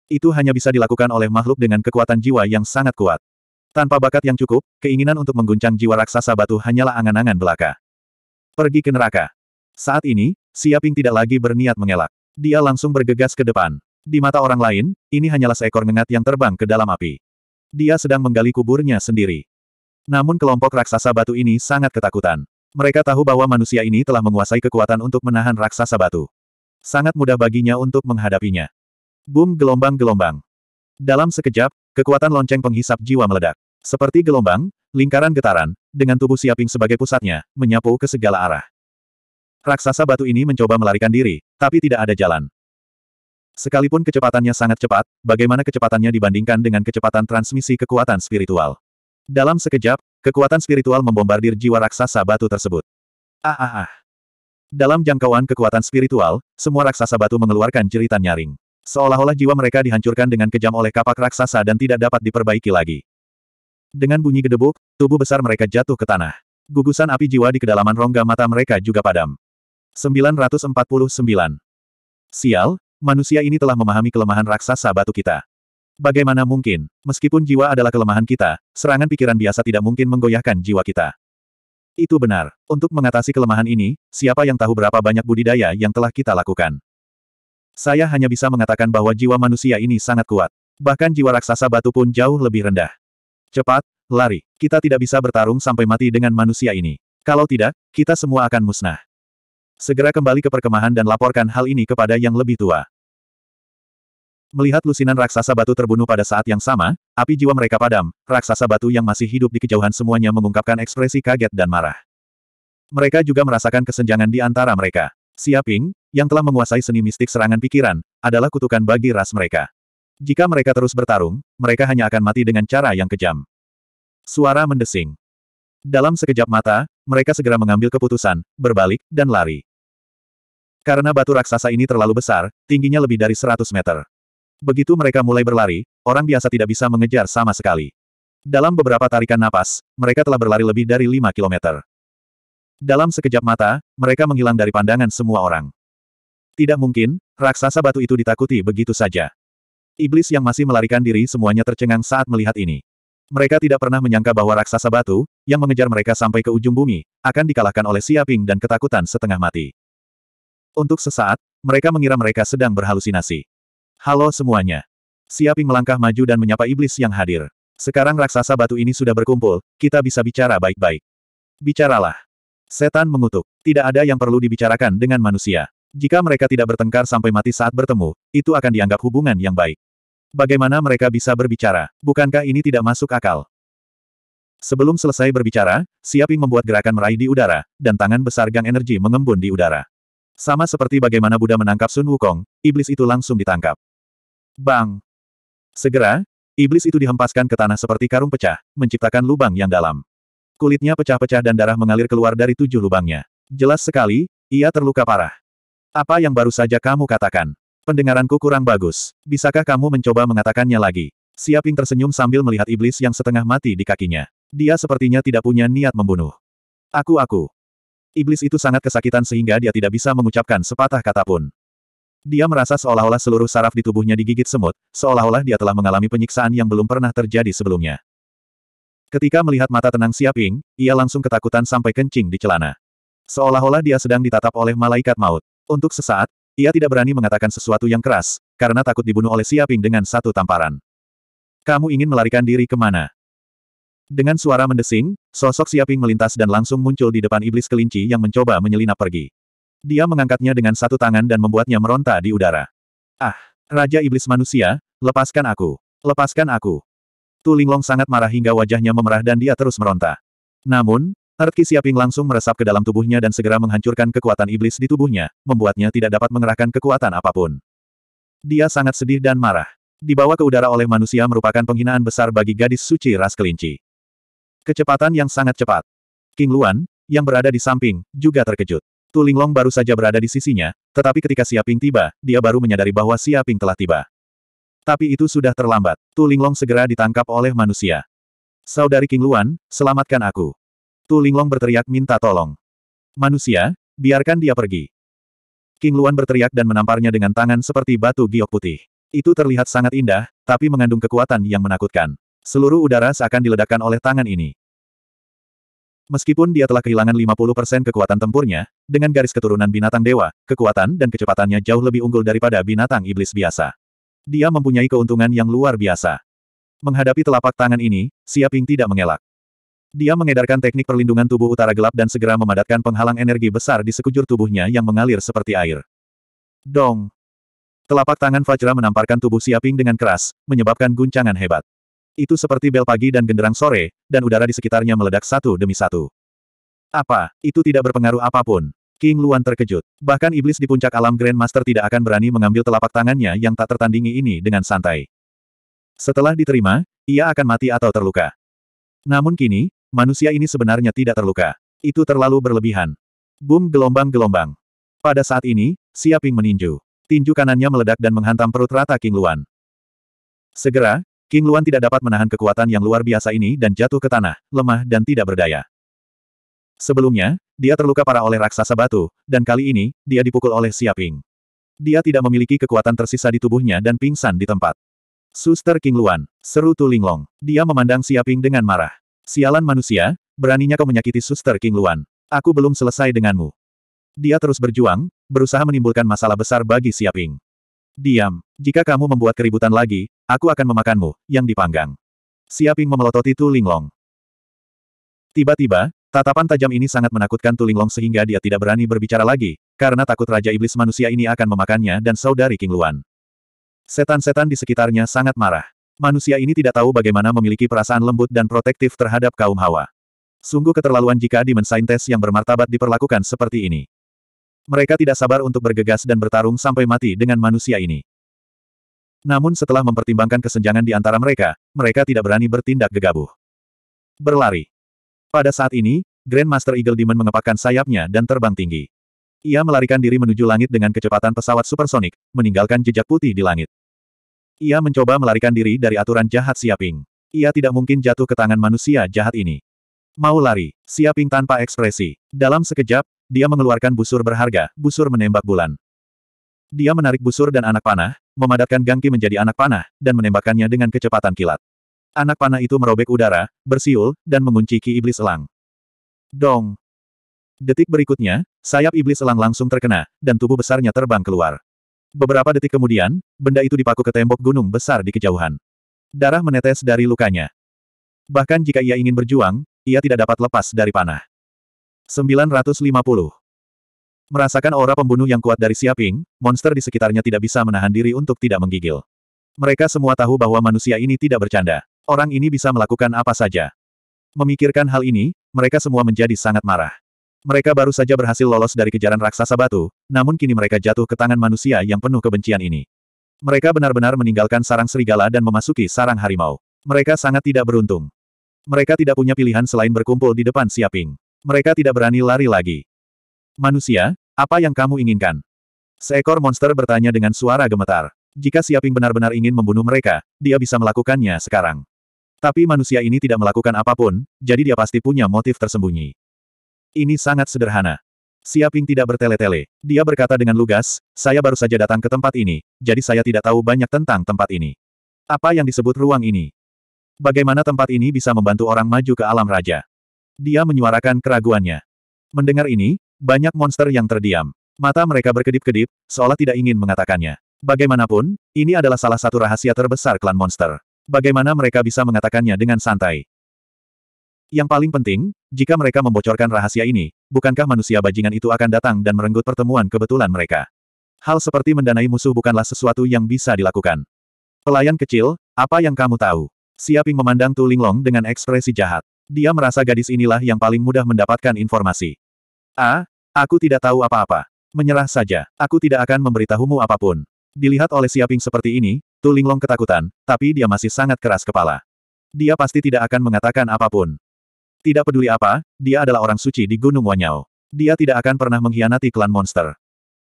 Itu hanya bisa dilakukan oleh makhluk dengan kekuatan jiwa yang sangat kuat. Tanpa bakat yang cukup, keinginan untuk mengguncang jiwa raksasa batu hanyalah angan-angan belaka. Pergi ke neraka. Saat ini, Siaping tidak lagi berniat mengelak. Dia langsung bergegas ke depan. Di mata orang lain, ini hanyalah seekor ngengat yang terbang ke dalam api. Dia sedang menggali kuburnya sendiri. Namun kelompok raksasa batu ini sangat ketakutan. Mereka tahu bahwa manusia ini telah menguasai kekuatan untuk menahan raksasa batu. Sangat mudah baginya untuk menghadapinya. Boom gelombang-gelombang. Dalam sekejap, kekuatan lonceng penghisap jiwa meledak. Seperti gelombang, lingkaran getaran, dengan tubuh Siaping sebagai pusatnya, menyapu ke segala arah. Raksasa batu ini mencoba melarikan diri, tapi tidak ada jalan. Sekalipun kecepatannya sangat cepat, bagaimana kecepatannya dibandingkan dengan kecepatan transmisi kekuatan spiritual? Dalam sekejap, kekuatan spiritual membombardir jiwa raksasa batu tersebut. Ah ah ah. Dalam jangkauan kekuatan spiritual, semua raksasa batu mengeluarkan jeritan nyaring. Seolah-olah jiwa mereka dihancurkan dengan kejam oleh kapak raksasa dan tidak dapat diperbaiki lagi. Dengan bunyi gedebuk, tubuh besar mereka jatuh ke tanah. Gugusan api jiwa di kedalaman rongga mata mereka juga padam. 949. Sial, manusia ini telah memahami kelemahan raksasa batu kita. Bagaimana mungkin, meskipun jiwa adalah kelemahan kita, serangan pikiran biasa tidak mungkin menggoyahkan jiwa kita. Itu benar. Untuk mengatasi kelemahan ini, siapa yang tahu berapa banyak budidaya yang telah kita lakukan. Saya hanya bisa mengatakan bahwa jiwa manusia ini sangat kuat. Bahkan jiwa raksasa batu pun jauh lebih rendah. Cepat, lari. Kita tidak bisa bertarung sampai mati dengan manusia ini. Kalau tidak, kita semua akan musnah. Segera kembali ke perkemahan dan laporkan hal ini kepada yang lebih tua. Melihat lusinan raksasa batu terbunuh pada saat yang sama, api jiwa mereka padam, raksasa batu yang masih hidup di kejauhan semuanya mengungkapkan ekspresi kaget dan marah. Mereka juga merasakan kesenjangan di antara mereka. Siaping, yang telah menguasai seni mistik serangan pikiran, adalah kutukan bagi ras mereka. Jika mereka terus bertarung, mereka hanya akan mati dengan cara yang kejam. Suara mendesing. Dalam sekejap mata, mereka segera mengambil keputusan, berbalik, dan lari. Karena batu raksasa ini terlalu besar, tingginya lebih dari 100 meter. Begitu mereka mulai berlari, orang biasa tidak bisa mengejar sama sekali. Dalam beberapa tarikan napas, mereka telah berlari lebih dari 5 kilometer. Dalam sekejap mata, mereka menghilang dari pandangan semua orang. Tidak mungkin, raksasa batu itu ditakuti begitu saja. Iblis yang masih melarikan diri semuanya tercengang saat melihat ini. Mereka tidak pernah menyangka bahwa raksasa batu, yang mengejar mereka sampai ke ujung bumi, akan dikalahkan oleh Siaping dan ketakutan setengah mati. Untuk sesaat, mereka mengira mereka sedang berhalusinasi. Halo semuanya. Siaping melangkah maju dan menyapa iblis yang hadir. Sekarang raksasa batu ini sudah berkumpul, kita bisa bicara baik-baik. Bicaralah. Setan mengutuk. Tidak ada yang perlu dibicarakan dengan manusia. Jika mereka tidak bertengkar sampai mati saat bertemu, itu akan dianggap hubungan yang baik. Bagaimana mereka bisa berbicara? Bukankah ini tidak masuk akal? Sebelum selesai berbicara, Siaping membuat gerakan meraih di udara, dan tangan besar gang energi mengembun di udara. Sama seperti bagaimana Buddha menangkap Sun Wukong, iblis itu langsung ditangkap. Bang! Segera, iblis itu dihempaskan ke tanah seperti karung pecah, menciptakan lubang yang dalam. Kulitnya pecah-pecah dan darah mengalir keluar dari tujuh lubangnya. Jelas sekali, ia terluka parah. Apa yang baru saja kamu katakan? Pendengaranku kurang bagus. Bisakah kamu mencoba mengatakannya lagi? Siaping tersenyum sambil melihat iblis yang setengah mati di kakinya. Dia sepertinya tidak punya niat membunuh. Aku aku. Iblis itu sangat kesakitan sehingga dia tidak bisa mengucapkan sepatah kata pun. Dia merasa seolah-olah seluruh saraf di tubuhnya digigit semut, seolah-olah dia telah mengalami penyiksaan yang belum pernah terjadi sebelumnya. Ketika melihat mata tenang Siaping, ia langsung ketakutan sampai kencing di celana. Seolah-olah dia sedang ditatap oleh malaikat maut. Untuk sesaat, ia tidak berani mengatakan sesuatu yang keras, karena takut dibunuh oleh Siaping dengan satu tamparan. Kamu ingin melarikan diri kemana? Dengan suara mendesing, sosok Siaping melintas dan langsung muncul di depan iblis kelinci yang mencoba menyelinap pergi. Dia mengangkatnya dengan satu tangan dan membuatnya meronta di udara. Ah, Raja Iblis Manusia, lepaskan aku. Lepaskan aku. Tu Linglong sangat marah hingga wajahnya memerah dan dia terus meronta. Namun, Art Siaping langsung meresap ke dalam tubuhnya dan segera menghancurkan kekuatan iblis di tubuhnya, membuatnya tidak dapat mengerahkan kekuatan apapun. Dia sangat sedih dan marah. Dibawa ke udara oleh manusia merupakan penghinaan besar bagi gadis suci ras kelinci. Kecepatan yang sangat cepat. King Luan, yang berada di samping, juga terkejut. Tu Linglong baru saja berada di sisinya, tetapi ketika Siaping tiba, dia baru menyadari bahwa Siaping telah tiba. Tapi itu sudah terlambat. Tu Linglong segera ditangkap oleh manusia. Saudari King Luan, selamatkan aku. Tu Linglong berteriak minta tolong. Manusia, biarkan dia pergi. King Luan berteriak dan menamparnya dengan tangan seperti batu giok putih. Itu terlihat sangat indah, tapi mengandung kekuatan yang menakutkan. Seluruh udara seakan diledakkan oleh tangan ini. Meskipun dia telah kehilangan 50% kekuatan tempurnya, dengan garis keturunan binatang dewa, kekuatan dan kecepatannya jauh lebih unggul daripada binatang iblis biasa. Dia mempunyai keuntungan yang luar biasa. Menghadapi telapak tangan ini, Siaping tidak mengelak. Dia mengedarkan teknik perlindungan tubuh utara gelap dan segera memadatkan penghalang energi besar di sekujur tubuhnya yang mengalir seperti air. Dong! Telapak tangan Fajra menamparkan tubuh Siaping dengan keras, menyebabkan guncangan hebat. Itu seperti bel pagi dan genderang sore, dan udara di sekitarnya meledak satu demi satu. Apa, itu tidak berpengaruh apapun. King Luan terkejut. Bahkan iblis di puncak alam Grandmaster tidak akan berani mengambil telapak tangannya yang tak tertandingi ini dengan santai. Setelah diterima, ia akan mati atau terluka. Namun kini, Manusia ini sebenarnya tidak terluka. Itu terlalu berlebihan. Boom gelombang-gelombang. Pada saat ini, Siaping meninju. Tinju kanannya meledak dan menghantam perut rata King Luan. Segera, King Luan tidak dapat menahan kekuatan yang luar biasa ini dan jatuh ke tanah, lemah dan tidak berdaya. Sebelumnya, dia terluka parah oleh raksasa batu, dan kali ini, dia dipukul oleh Siaping. Dia tidak memiliki kekuatan tersisa di tubuhnya dan pingsan di tempat. Suster King Luan, seru Tu Linglong. Dia memandang Siaping dengan marah. Sialan manusia, beraninya kau menyakiti suster King Luan. Aku belum selesai denganmu. Dia terus berjuang, berusaha menimbulkan masalah besar bagi Siaping. Diam. Jika kamu membuat keributan lagi, aku akan memakanmu, yang dipanggang. Siaping memelototi Tu Linglong. Tiba-tiba, tatapan tajam ini sangat menakutkan Tu Linglong sehingga dia tidak berani berbicara lagi, karena takut Raja Iblis manusia ini akan memakannya dan saudari King Luan. Setan-setan di sekitarnya sangat marah. Manusia ini tidak tahu bagaimana memiliki perasaan lembut dan protektif terhadap kaum hawa. Sungguh keterlaluan jika dimensain tes yang bermartabat diperlakukan seperti ini. Mereka tidak sabar untuk bergegas dan bertarung sampai mati dengan manusia ini. Namun setelah mempertimbangkan kesenjangan di antara mereka, mereka tidak berani bertindak gegabah. Berlari. Pada saat ini, Grandmaster Eagle Demon mengepakkan sayapnya dan terbang tinggi. Ia melarikan diri menuju langit dengan kecepatan pesawat supersonik, meninggalkan jejak putih di langit. Ia mencoba melarikan diri dari aturan jahat Siaping. Ia tidak mungkin jatuh ke tangan manusia jahat ini. Mau lari, Siaping tanpa ekspresi. Dalam sekejap, dia mengeluarkan busur berharga, busur menembak bulan. Dia menarik busur dan anak panah, memadatkan Gangki menjadi anak panah, dan menembakkannya dengan kecepatan kilat. Anak panah itu merobek udara, bersiul, dan mengunci ki iblis elang. Dong! Detik berikutnya, sayap iblis elang langsung terkena, dan tubuh besarnya terbang keluar. Beberapa detik kemudian, benda itu dipaku ke tembok gunung besar di kejauhan. Darah menetes dari lukanya. Bahkan jika ia ingin berjuang, ia tidak dapat lepas dari panah. 950. Merasakan aura pembunuh yang kuat dari Siaping, monster di sekitarnya tidak bisa menahan diri untuk tidak menggigil. Mereka semua tahu bahwa manusia ini tidak bercanda. Orang ini bisa melakukan apa saja. Memikirkan hal ini, mereka semua menjadi sangat marah. Mereka baru saja berhasil lolos dari kejaran raksasa batu, namun kini mereka jatuh ke tangan manusia yang penuh kebencian ini. Mereka benar-benar meninggalkan sarang serigala dan memasuki sarang harimau. Mereka sangat tidak beruntung. Mereka tidak punya pilihan selain berkumpul di depan Siaping. Mereka tidak berani lari lagi. Manusia, apa yang kamu inginkan? Seekor monster bertanya dengan suara gemetar. Jika Siaping benar-benar ingin membunuh mereka, dia bisa melakukannya sekarang. Tapi manusia ini tidak melakukan apapun, jadi dia pasti punya motif tersembunyi. Ini sangat sederhana. Siaping tidak bertele-tele. Dia berkata dengan lugas, saya baru saja datang ke tempat ini, jadi saya tidak tahu banyak tentang tempat ini. Apa yang disebut ruang ini? Bagaimana tempat ini bisa membantu orang maju ke alam raja? Dia menyuarakan keraguannya. Mendengar ini, banyak monster yang terdiam. Mata mereka berkedip-kedip, seolah tidak ingin mengatakannya. Bagaimanapun, ini adalah salah satu rahasia terbesar klan monster. Bagaimana mereka bisa mengatakannya dengan santai? Yang paling penting, jika mereka membocorkan rahasia ini, bukankah manusia bajingan itu akan datang dan merenggut pertemuan kebetulan mereka? Hal seperti mendanai musuh bukanlah sesuatu yang bisa dilakukan. Pelayan kecil, apa yang kamu tahu? Siaping memandang Tu Linglong dengan ekspresi jahat. Dia merasa gadis inilah yang paling mudah mendapatkan informasi. Ah, aku tidak tahu apa-apa. Menyerah saja, aku tidak akan memberitahumu apapun. Dilihat oleh Siaping seperti ini, Tu Linglong ketakutan, tapi dia masih sangat keras kepala. Dia pasti tidak akan mengatakan apapun. Tidak peduli apa, dia adalah orang suci di Gunung Wanyao. Dia tidak akan pernah mengkhianati klan monster.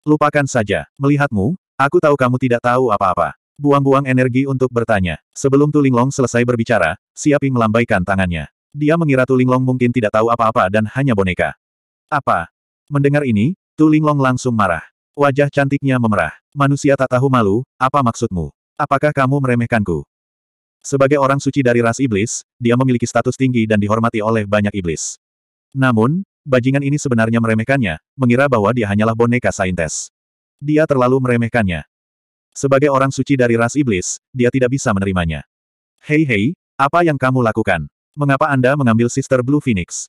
Lupakan saja, melihatmu, aku tahu kamu tidak tahu apa-apa. Buang-buang energi untuk bertanya. Sebelum Tulinglong selesai berbicara, Siaping melambaikan tangannya. Dia mengira Tulinglong mungkin tidak tahu apa-apa dan hanya boneka. Apa? Mendengar ini, Tulinglong langsung marah. Wajah cantiknya memerah. Manusia tak tahu malu, apa maksudmu? Apakah kamu meremehkanku? Sebagai orang suci dari ras iblis, dia memiliki status tinggi dan dihormati oleh banyak iblis. Namun, bajingan ini sebenarnya meremehkannya, mengira bahwa dia hanyalah boneka saintes. Dia terlalu meremehkannya. Sebagai orang suci dari ras iblis, dia tidak bisa menerimanya. Hei hei, apa yang kamu lakukan? Mengapa Anda mengambil Sister Blue Phoenix?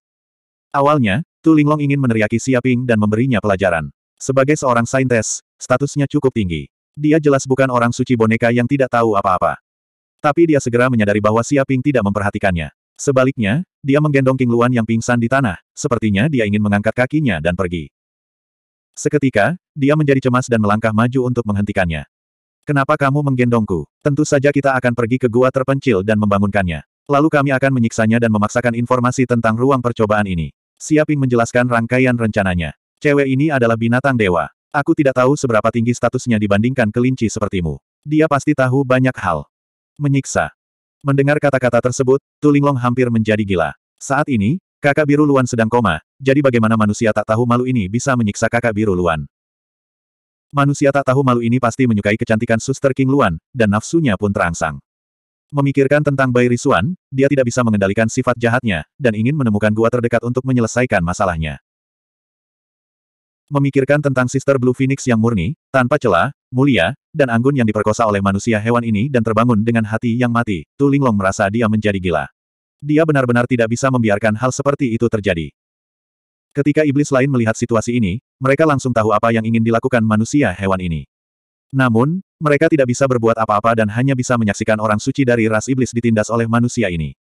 Awalnya, Tu Linglong ingin meneriaki Siaping dan memberinya pelajaran. Sebagai seorang saintes, statusnya cukup tinggi. Dia jelas bukan orang suci boneka yang tidak tahu apa-apa. Tapi dia segera menyadari bahwa Siaping tidak memperhatikannya. Sebaliknya, dia menggendong King Luan yang pingsan di tanah, sepertinya dia ingin mengangkat kakinya dan pergi. Seketika, dia menjadi cemas dan melangkah maju untuk menghentikannya. Kenapa kamu menggendongku? Tentu saja kita akan pergi ke gua terpencil dan membangunkannya. Lalu kami akan menyiksanya dan memaksakan informasi tentang ruang percobaan ini. Siaping menjelaskan rangkaian rencananya. Cewek ini adalah binatang dewa. Aku tidak tahu seberapa tinggi statusnya dibandingkan kelinci sepertimu. Dia pasti tahu banyak hal. Menyiksa. Mendengar kata-kata tersebut, Tulinglong hampir menjadi gila. Saat ini, kakak biru Luan sedang koma, jadi bagaimana manusia tak tahu malu ini bisa menyiksa kakak biru Luan? Manusia tak tahu malu ini pasti menyukai kecantikan suster King Luan, dan nafsunya pun terangsang. Memikirkan tentang Bai Risuan, dia tidak bisa mengendalikan sifat jahatnya, dan ingin menemukan gua terdekat untuk menyelesaikan masalahnya. Memikirkan tentang Sister Blue Phoenix yang murni, tanpa celah, mulia, dan anggun yang diperkosa oleh manusia hewan ini dan terbangun dengan hati yang mati, Tu Linglong merasa dia menjadi gila. Dia benar-benar tidak bisa membiarkan hal seperti itu terjadi. Ketika iblis lain melihat situasi ini, mereka langsung tahu apa yang ingin dilakukan manusia hewan ini. Namun, mereka tidak bisa berbuat apa-apa dan hanya bisa menyaksikan orang suci dari ras iblis ditindas oleh manusia ini.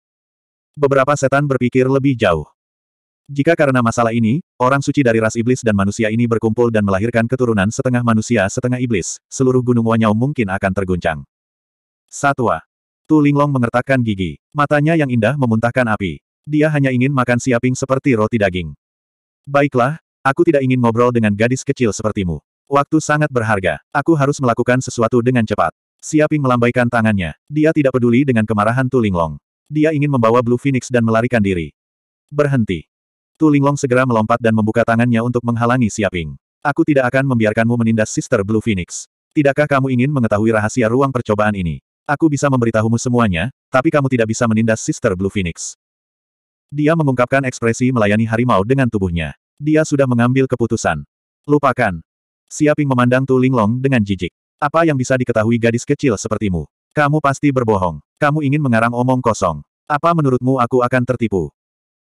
Beberapa setan berpikir lebih jauh. Jika karena masalah ini, orang suci dari ras iblis dan manusia ini berkumpul dan melahirkan keturunan setengah manusia setengah iblis, seluruh gunung Wanyao mungkin akan terguncang. Satwa. Tu Linglong mengertakkan gigi. Matanya yang indah memuntahkan api. Dia hanya ingin makan siaping seperti roti daging. Baiklah, aku tidak ingin ngobrol dengan gadis kecil sepertimu. Waktu sangat berharga. Aku harus melakukan sesuatu dengan cepat. Siaping melambaikan tangannya. Dia tidak peduli dengan kemarahan Tu Linglong. Dia ingin membawa Blue Phoenix dan melarikan diri. Berhenti. Tu Linglong segera melompat dan membuka tangannya untuk menghalangi Siaping. Aku tidak akan membiarkanmu menindas Sister Blue Phoenix. Tidakkah kamu ingin mengetahui rahasia ruang percobaan ini? Aku bisa memberitahumu semuanya, tapi kamu tidak bisa menindas Sister Blue Phoenix. Dia mengungkapkan ekspresi melayani harimau dengan tubuhnya. Dia sudah mengambil keputusan. Lupakan. Siaping memandang Tu Linglong dengan jijik. Apa yang bisa diketahui gadis kecil sepertimu? Kamu pasti berbohong. Kamu ingin mengarang omong kosong. Apa menurutmu aku akan tertipu?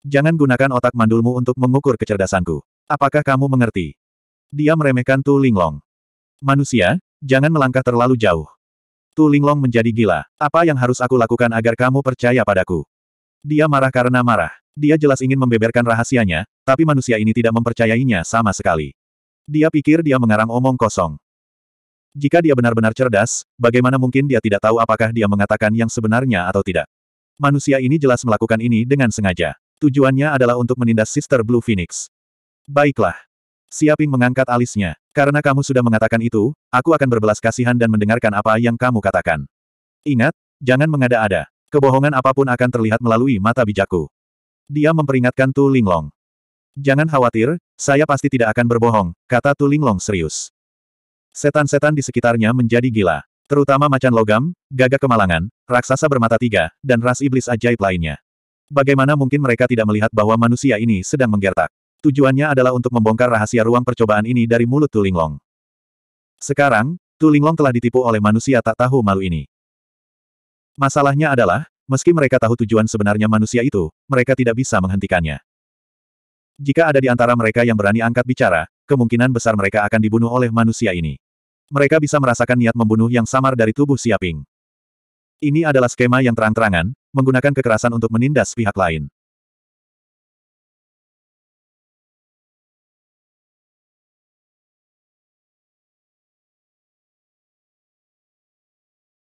Jangan gunakan otak mandulmu untuk mengukur kecerdasanku. Apakah kamu mengerti? Dia meremehkan Tu Linglong. Manusia, jangan melangkah terlalu jauh. Tu Linglong menjadi gila. Apa yang harus aku lakukan agar kamu percaya padaku? Dia marah karena marah. Dia jelas ingin membeberkan rahasianya, tapi manusia ini tidak mempercayainya sama sekali. Dia pikir dia mengarang omong kosong. Jika dia benar-benar cerdas, bagaimana mungkin dia tidak tahu apakah dia mengatakan yang sebenarnya atau tidak? Manusia ini jelas melakukan ini dengan sengaja. Tujuannya adalah untuk menindas Sister Blue Phoenix. Baiklah. Siaping mengangkat alisnya. Karena kamu sudah mengatakan itu, aku akan berbelas kasihan dan mendengarkan apa yang kamu katakan. Ingat, jangan mengada-ada. Kebohongan apapun akan terlihat melalui mata bijakku. Dia memperingatkan Tu Linglong. Jangan khawatir, saya pasti tidak akan berbohong, kata Tu Linglong serius. Setan-setan di sekitarnya menjadi gila. Terutama macan logam, gagak kemalangan, raksasa bermata tiga, dan ras iblis ajaib lainnya. Bagaimana mungkin mereka tidak melihat bahwa manusia ini sedang menggertak? Tujuannya adalah untuk membongkar rahasia ruang percobaan ini dari mulut Tulinglong. Sekarang, Tulinglong telah ditipu oleh manusia tak tahu malu ini. Masalahnya adalah, meski mereka tahu tujuan sebenarnya manusia itu, mereka tidak bisa menghentikannya. Jika ada di antara mereka yang berani angkat bicara, kemungkinan besar mereka akan dibunuh oleh manusia ini. Mereka bisa merasakan niat membunuh yang samar dari tubuh Siaping. Ini adalah skema yang terang-terangan, menggunakan kekerasan untuk menindas pihak lain.